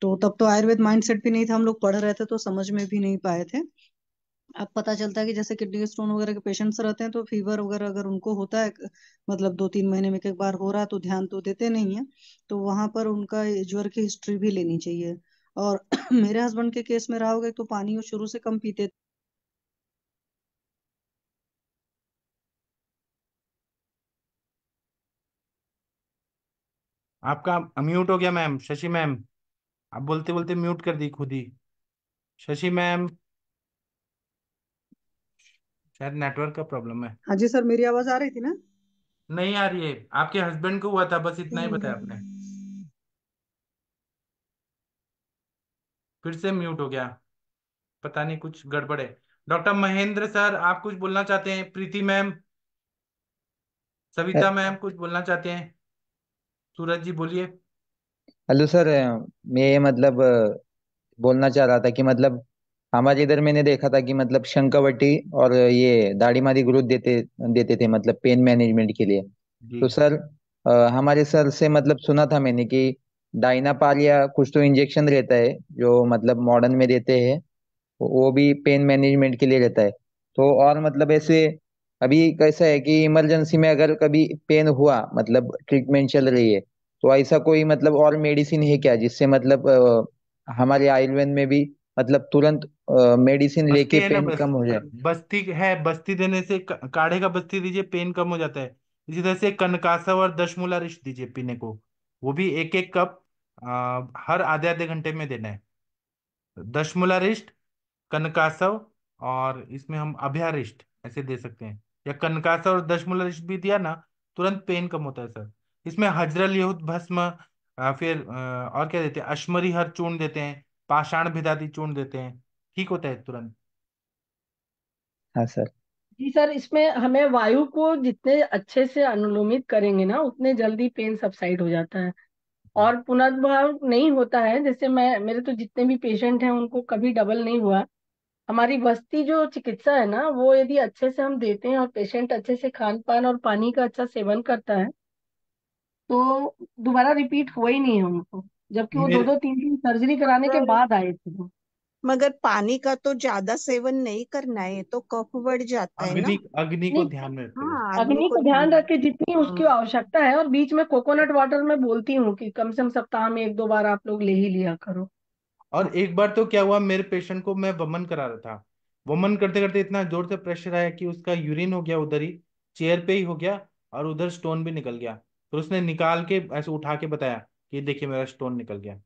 तो तब तो आयुर्वेद माइंडसेट भी नहीं था हम लोग पढ़ रहे थे तो समझ में भी नहीं पाए थे अब पता चलता है कि जैसे किडनी स्टोन वगैरह के पेशेंट्स रहते हैं तो फीवर वगैरह अगर उनको होता है मतलब दो तीन महीने में एक बार हो रहा तो ध्यान तो देते नहीं है तो वहां पर उनका ज्वर की हिस्ट्री भी लेनी चाहिए और मेरे हस्बैंड के केस में रहा होगा तो पानी वो शुरू से कम पीते आपका म्यूट हो गया मैम शशि मैम आप बोलते बोलते म्यूट कर दी खुद ही शशि मैम शायद नेटवर्क का प्रॉब्लम है हाँ जी सर मेरी आवाज आ रही थी ना नहीं आ रही है आपके हस्बैंड को हुआ था बस इतना ही बताया आपने फिर से म्यूट हो गया पता नहीं कुछ गड़बड़ है डॉक्टर महेंद्र सर आप कुछ बोलना चाहते हैं प्रीति मैम सविता मैम कुछ बोलना चाहते हैं सूरज जी बोलिए हेलो सर मैं ये मतलब बोलना चाह रहा था कि मतलब हमारे इधर मैंने देखा था कि मतलब शंकावटी और ये दाढ़ी मारी ग्रोथ देते देते थे मतलब पेन मैनेजमेंट के लिए जी तो सर हमारे सर से मतलब सुना था मैंने कि डाइनापाल या कुछ तो इंजेक्शन रहता है जो मतलब मॉडर्न में देते हैं वो भी पेन मैनेजमेंट के लिए रहता है तो और मतलब ऐसे अभी कैसा है कि इमरजेंसी में अगर कभी पेन हुआ मतलब ट्रीटमेंट चल रही है तो ऐसा कोई मतलब और मेडिसिन है क्या जिससे मतलब आ, हमारे आयुर्वेद में भी मतलब तुरंत मेडिसिन लेके बस्ती है पेन बस कम हो जाए बस्ती है बस्ती देने से काढ़े का बस्ती दीजिए पेन कम हो जाता है इसी तरह से कनकासव और दशमूला ऋष दीजिए पीने को वो भी एक एक कप आ, हर आधे आधे घंटे में देना है दशमूला रिश्त कनकासव और इसमें हम अभ्यारिष्ट ऐसे दे सकते हैं या कनकासा और दशमल भी दिया ना तुरंत पेन कम होता है सर इसमें हजरल यहूद भस्म फिर और क्या देते हैं अश्मरी हर चूर्ण देते हैं पाषाण भिदादी चूर्ण देते हैं ठीक होता है तुरंत हाँ सर जी सर इसमें हमें वायु को जितने अच्छे से अनुलोमित करेंगे ना उतने जल्दी पेन सबसाइड हो जाता है और पुनर्भाव नहीं होता है जैसे मैं मेरे तो जितने भी पेशेंट हैं उनको कभी डबल नहीं हुआ हमारी बस्ती जो चिकित्सा है ना वो यदि अच्छे से हम देते हैं और पेशेंट अच्छे से खान पान और पानी का अच्छा सेवन करता है तो दोबारा रिपीट हुआ ही नहीं है उनको जबकि वो दो दो तीन तीन सर्जरी कराने के बाद आए थे वो मगर पानी का तो ज्यादा सेवन नहीं करना है तो कफ बढ़ जाता है ना अग्नि अग्नि को नहीं ध्यान में रखते हुए हाँ अग्नि अग्नि को को ध्यान ध्यान रख के जितनी उसकी हाँ आवश्यकता है और बीच में कोकोनट वाटर में बोलती हूँ कि कम से कम सप्ताह में एक दो बार आप लोग ले ही लिया करो और एक बार तो क्या हुआ मेरे पेशेंट को मैं वमन करा रहा था वमन करते करते इतना जोर से प्रेशर आया कि उसका यूरिन हो गया उधर ही चेयर पे ही हो गया और उधर स्टोन भी निकल गया फिर उसने निकाल के ऐसे उठा के बताया कि देखिए मेरा स्टोन निकल गया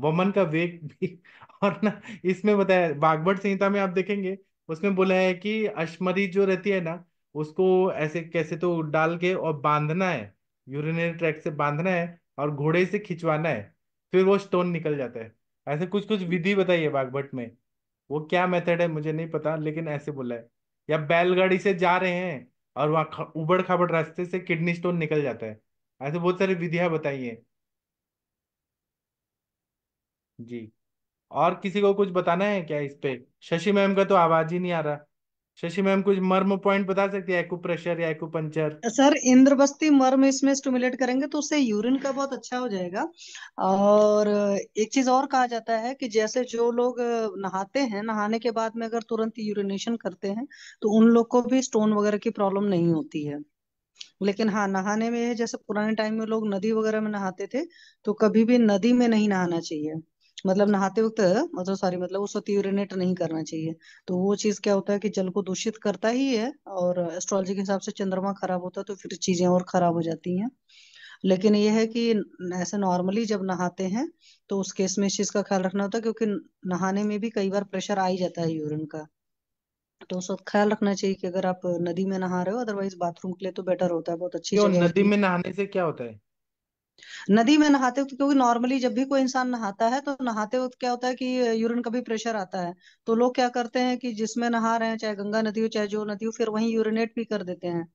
वमन का वेग भी और ना इसमें बताया बागवट संहिता में आप देखेंगे उसमें बोला है कि अश्मरी जो रहती है ना उसको ऐसे कैसे तो डाल के और बांधना है यूरिनरी ट्रैक से बांधना है और घोड़े से खिंचवाना है फिर वो स्टोन निकल जाता है ऐसे कुछ कुछ विधि बताइए बागभट्ट में वो क्या मेथड है मुझे नहीं पता लेकिन ऐसे बोला है या बैलगाड़ी से जा रहे हैं और वहां उबड़ खाबड़ रास्ते से किडनी स्टोन निकल जाता है ऐसे बहुत सारी विधियां बताइए जी और किसी को कुछ बताना है क्या इस पे शशि मैम का तो आवाज ही नहीं आ रहा शशि मैम कुछ मर्म पॉइंट बता सकती है एक्यूप्रेशर या एक्यूपंचर सर इंद्र मर्म इसमें स्टिमुलेट करेंगे तो उससे यूरिन का बहुत अच्छा हो जाएगा और एक चीज और कहा जाता है कि जैसे जो लोग नहाते हैं नहाने के बाद में अगर तुरंत यूरिनेशन करते हैं तो उन लोग को भी स्टोन वगैरह की प्रॉब्लम नहीं होती है लेकिन हाँ नहाने में जैसे पुराने टाइम में लोग नदी वगैरह में नहाते थे तो कभी भी नदी में नहीं नहाना चाहिए मतलब नहाते वक्त मतलब सॉरी मतलब उस वक्त यूरिनेट नहीं करना चाहिए तो वो चीज क्या होता है कि जल को दूषित करता ही है और एस्ट्रोलॉजी के हिसाब से चंद्रमा खराब होता है तो फिर चीजें और खराब हो जाती हैं लेकिन यह है कि ऐसे नॉर्मली जब नहाते हैं तो उस केस में इस चीज का ख्याल रखना होता है क्योंकि नहाने में भी कई बार प्रेशर आ ही जाता है यूरिन का तो उस वक्त ख्याल रखना चाहिए कि अगर आप नदी में नहा रहे हो अदरवाइज बाथरूम के लिए तो बेटर होता है बहुत अच्छी नदी में नहाने से क्या होता है नदी में नहाते वक्त क्योंकि नॉर्मली जब भी कोई इंसान नहाता है तो नहाते वक्त क्या होता है कि यूरिन का भी प्रेशर आता है तो लोग क्या करते हैं कि जिसमें नहा रहे हैं चाहे गंगा नदी हो चाहे जो नदी हो फिर वहीं यूरिनेट भी कर देते हैं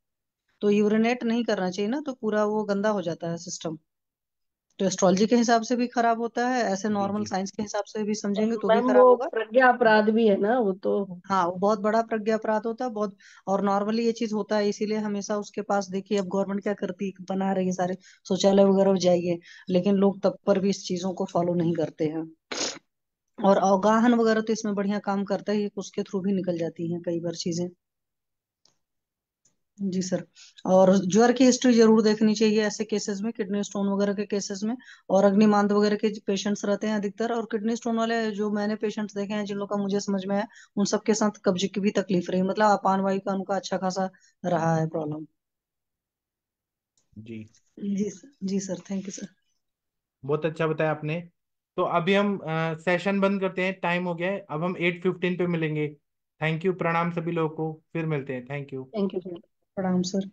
तो यूरिनेट नहीं करना चाहिए ना तो पूरा वो गंदा हो जाता है सिस्टम तो एस्ट्रोलॉजी के हिसाब से भी खराब होता है ऐसे नॉर्मल साइंस के हिसाब से भी समझेंगे तो भी खराब वो होगा प्रज्ञा अपराध भी है ना वो तो हाँ वो बहुत बड़ा प्रज्ञा अपराध होता है बहुत और नॉर्मली ये चीज होता है इसीलिए हमेशा उसके पास देखिए अब गवर्नमेंट क्या करती बना रही है सारे शौचालय वगैरह जाइए लेकिन लोग तब पर भी इस चीजों को फॉलो नहीं करते हैं और अवगाहन वगैरह तो इसमें बढ़िया काम करता है उसके थ्रू भी निकल जाती है कई बार चीजें जी सर और ज्वर की हिस्ट्री जरूर देखनी चाहिए ऐसे केसेस में किडनी स्टोन वगैरह के केसेस में और अग्निमांत वगैरह के पेशेंट्स रहते हैं अधिकतर और किडनी स्टोन वाले जो मैंने पेशेंट्स देखे हैं जिन लोग का मुझे समझ में है उन सब के साथ कब्ज की भी तकलीफ रही मतलब अपान वायु का उनका अच्छा खासा रहा है प्रॉब्लम जी जी सर जी सर थैंक यू सर बहुत अच्छा बताया आपने तो अभी हम आ, सेशन बंद करते हैं टाइम हो गया है अब हम एट फिफ्टीन पे मिलेंगे थैंक यू प्रणाम सभी लोगों को फिर मिलते हैं thank you thank you sir प्रणाम सर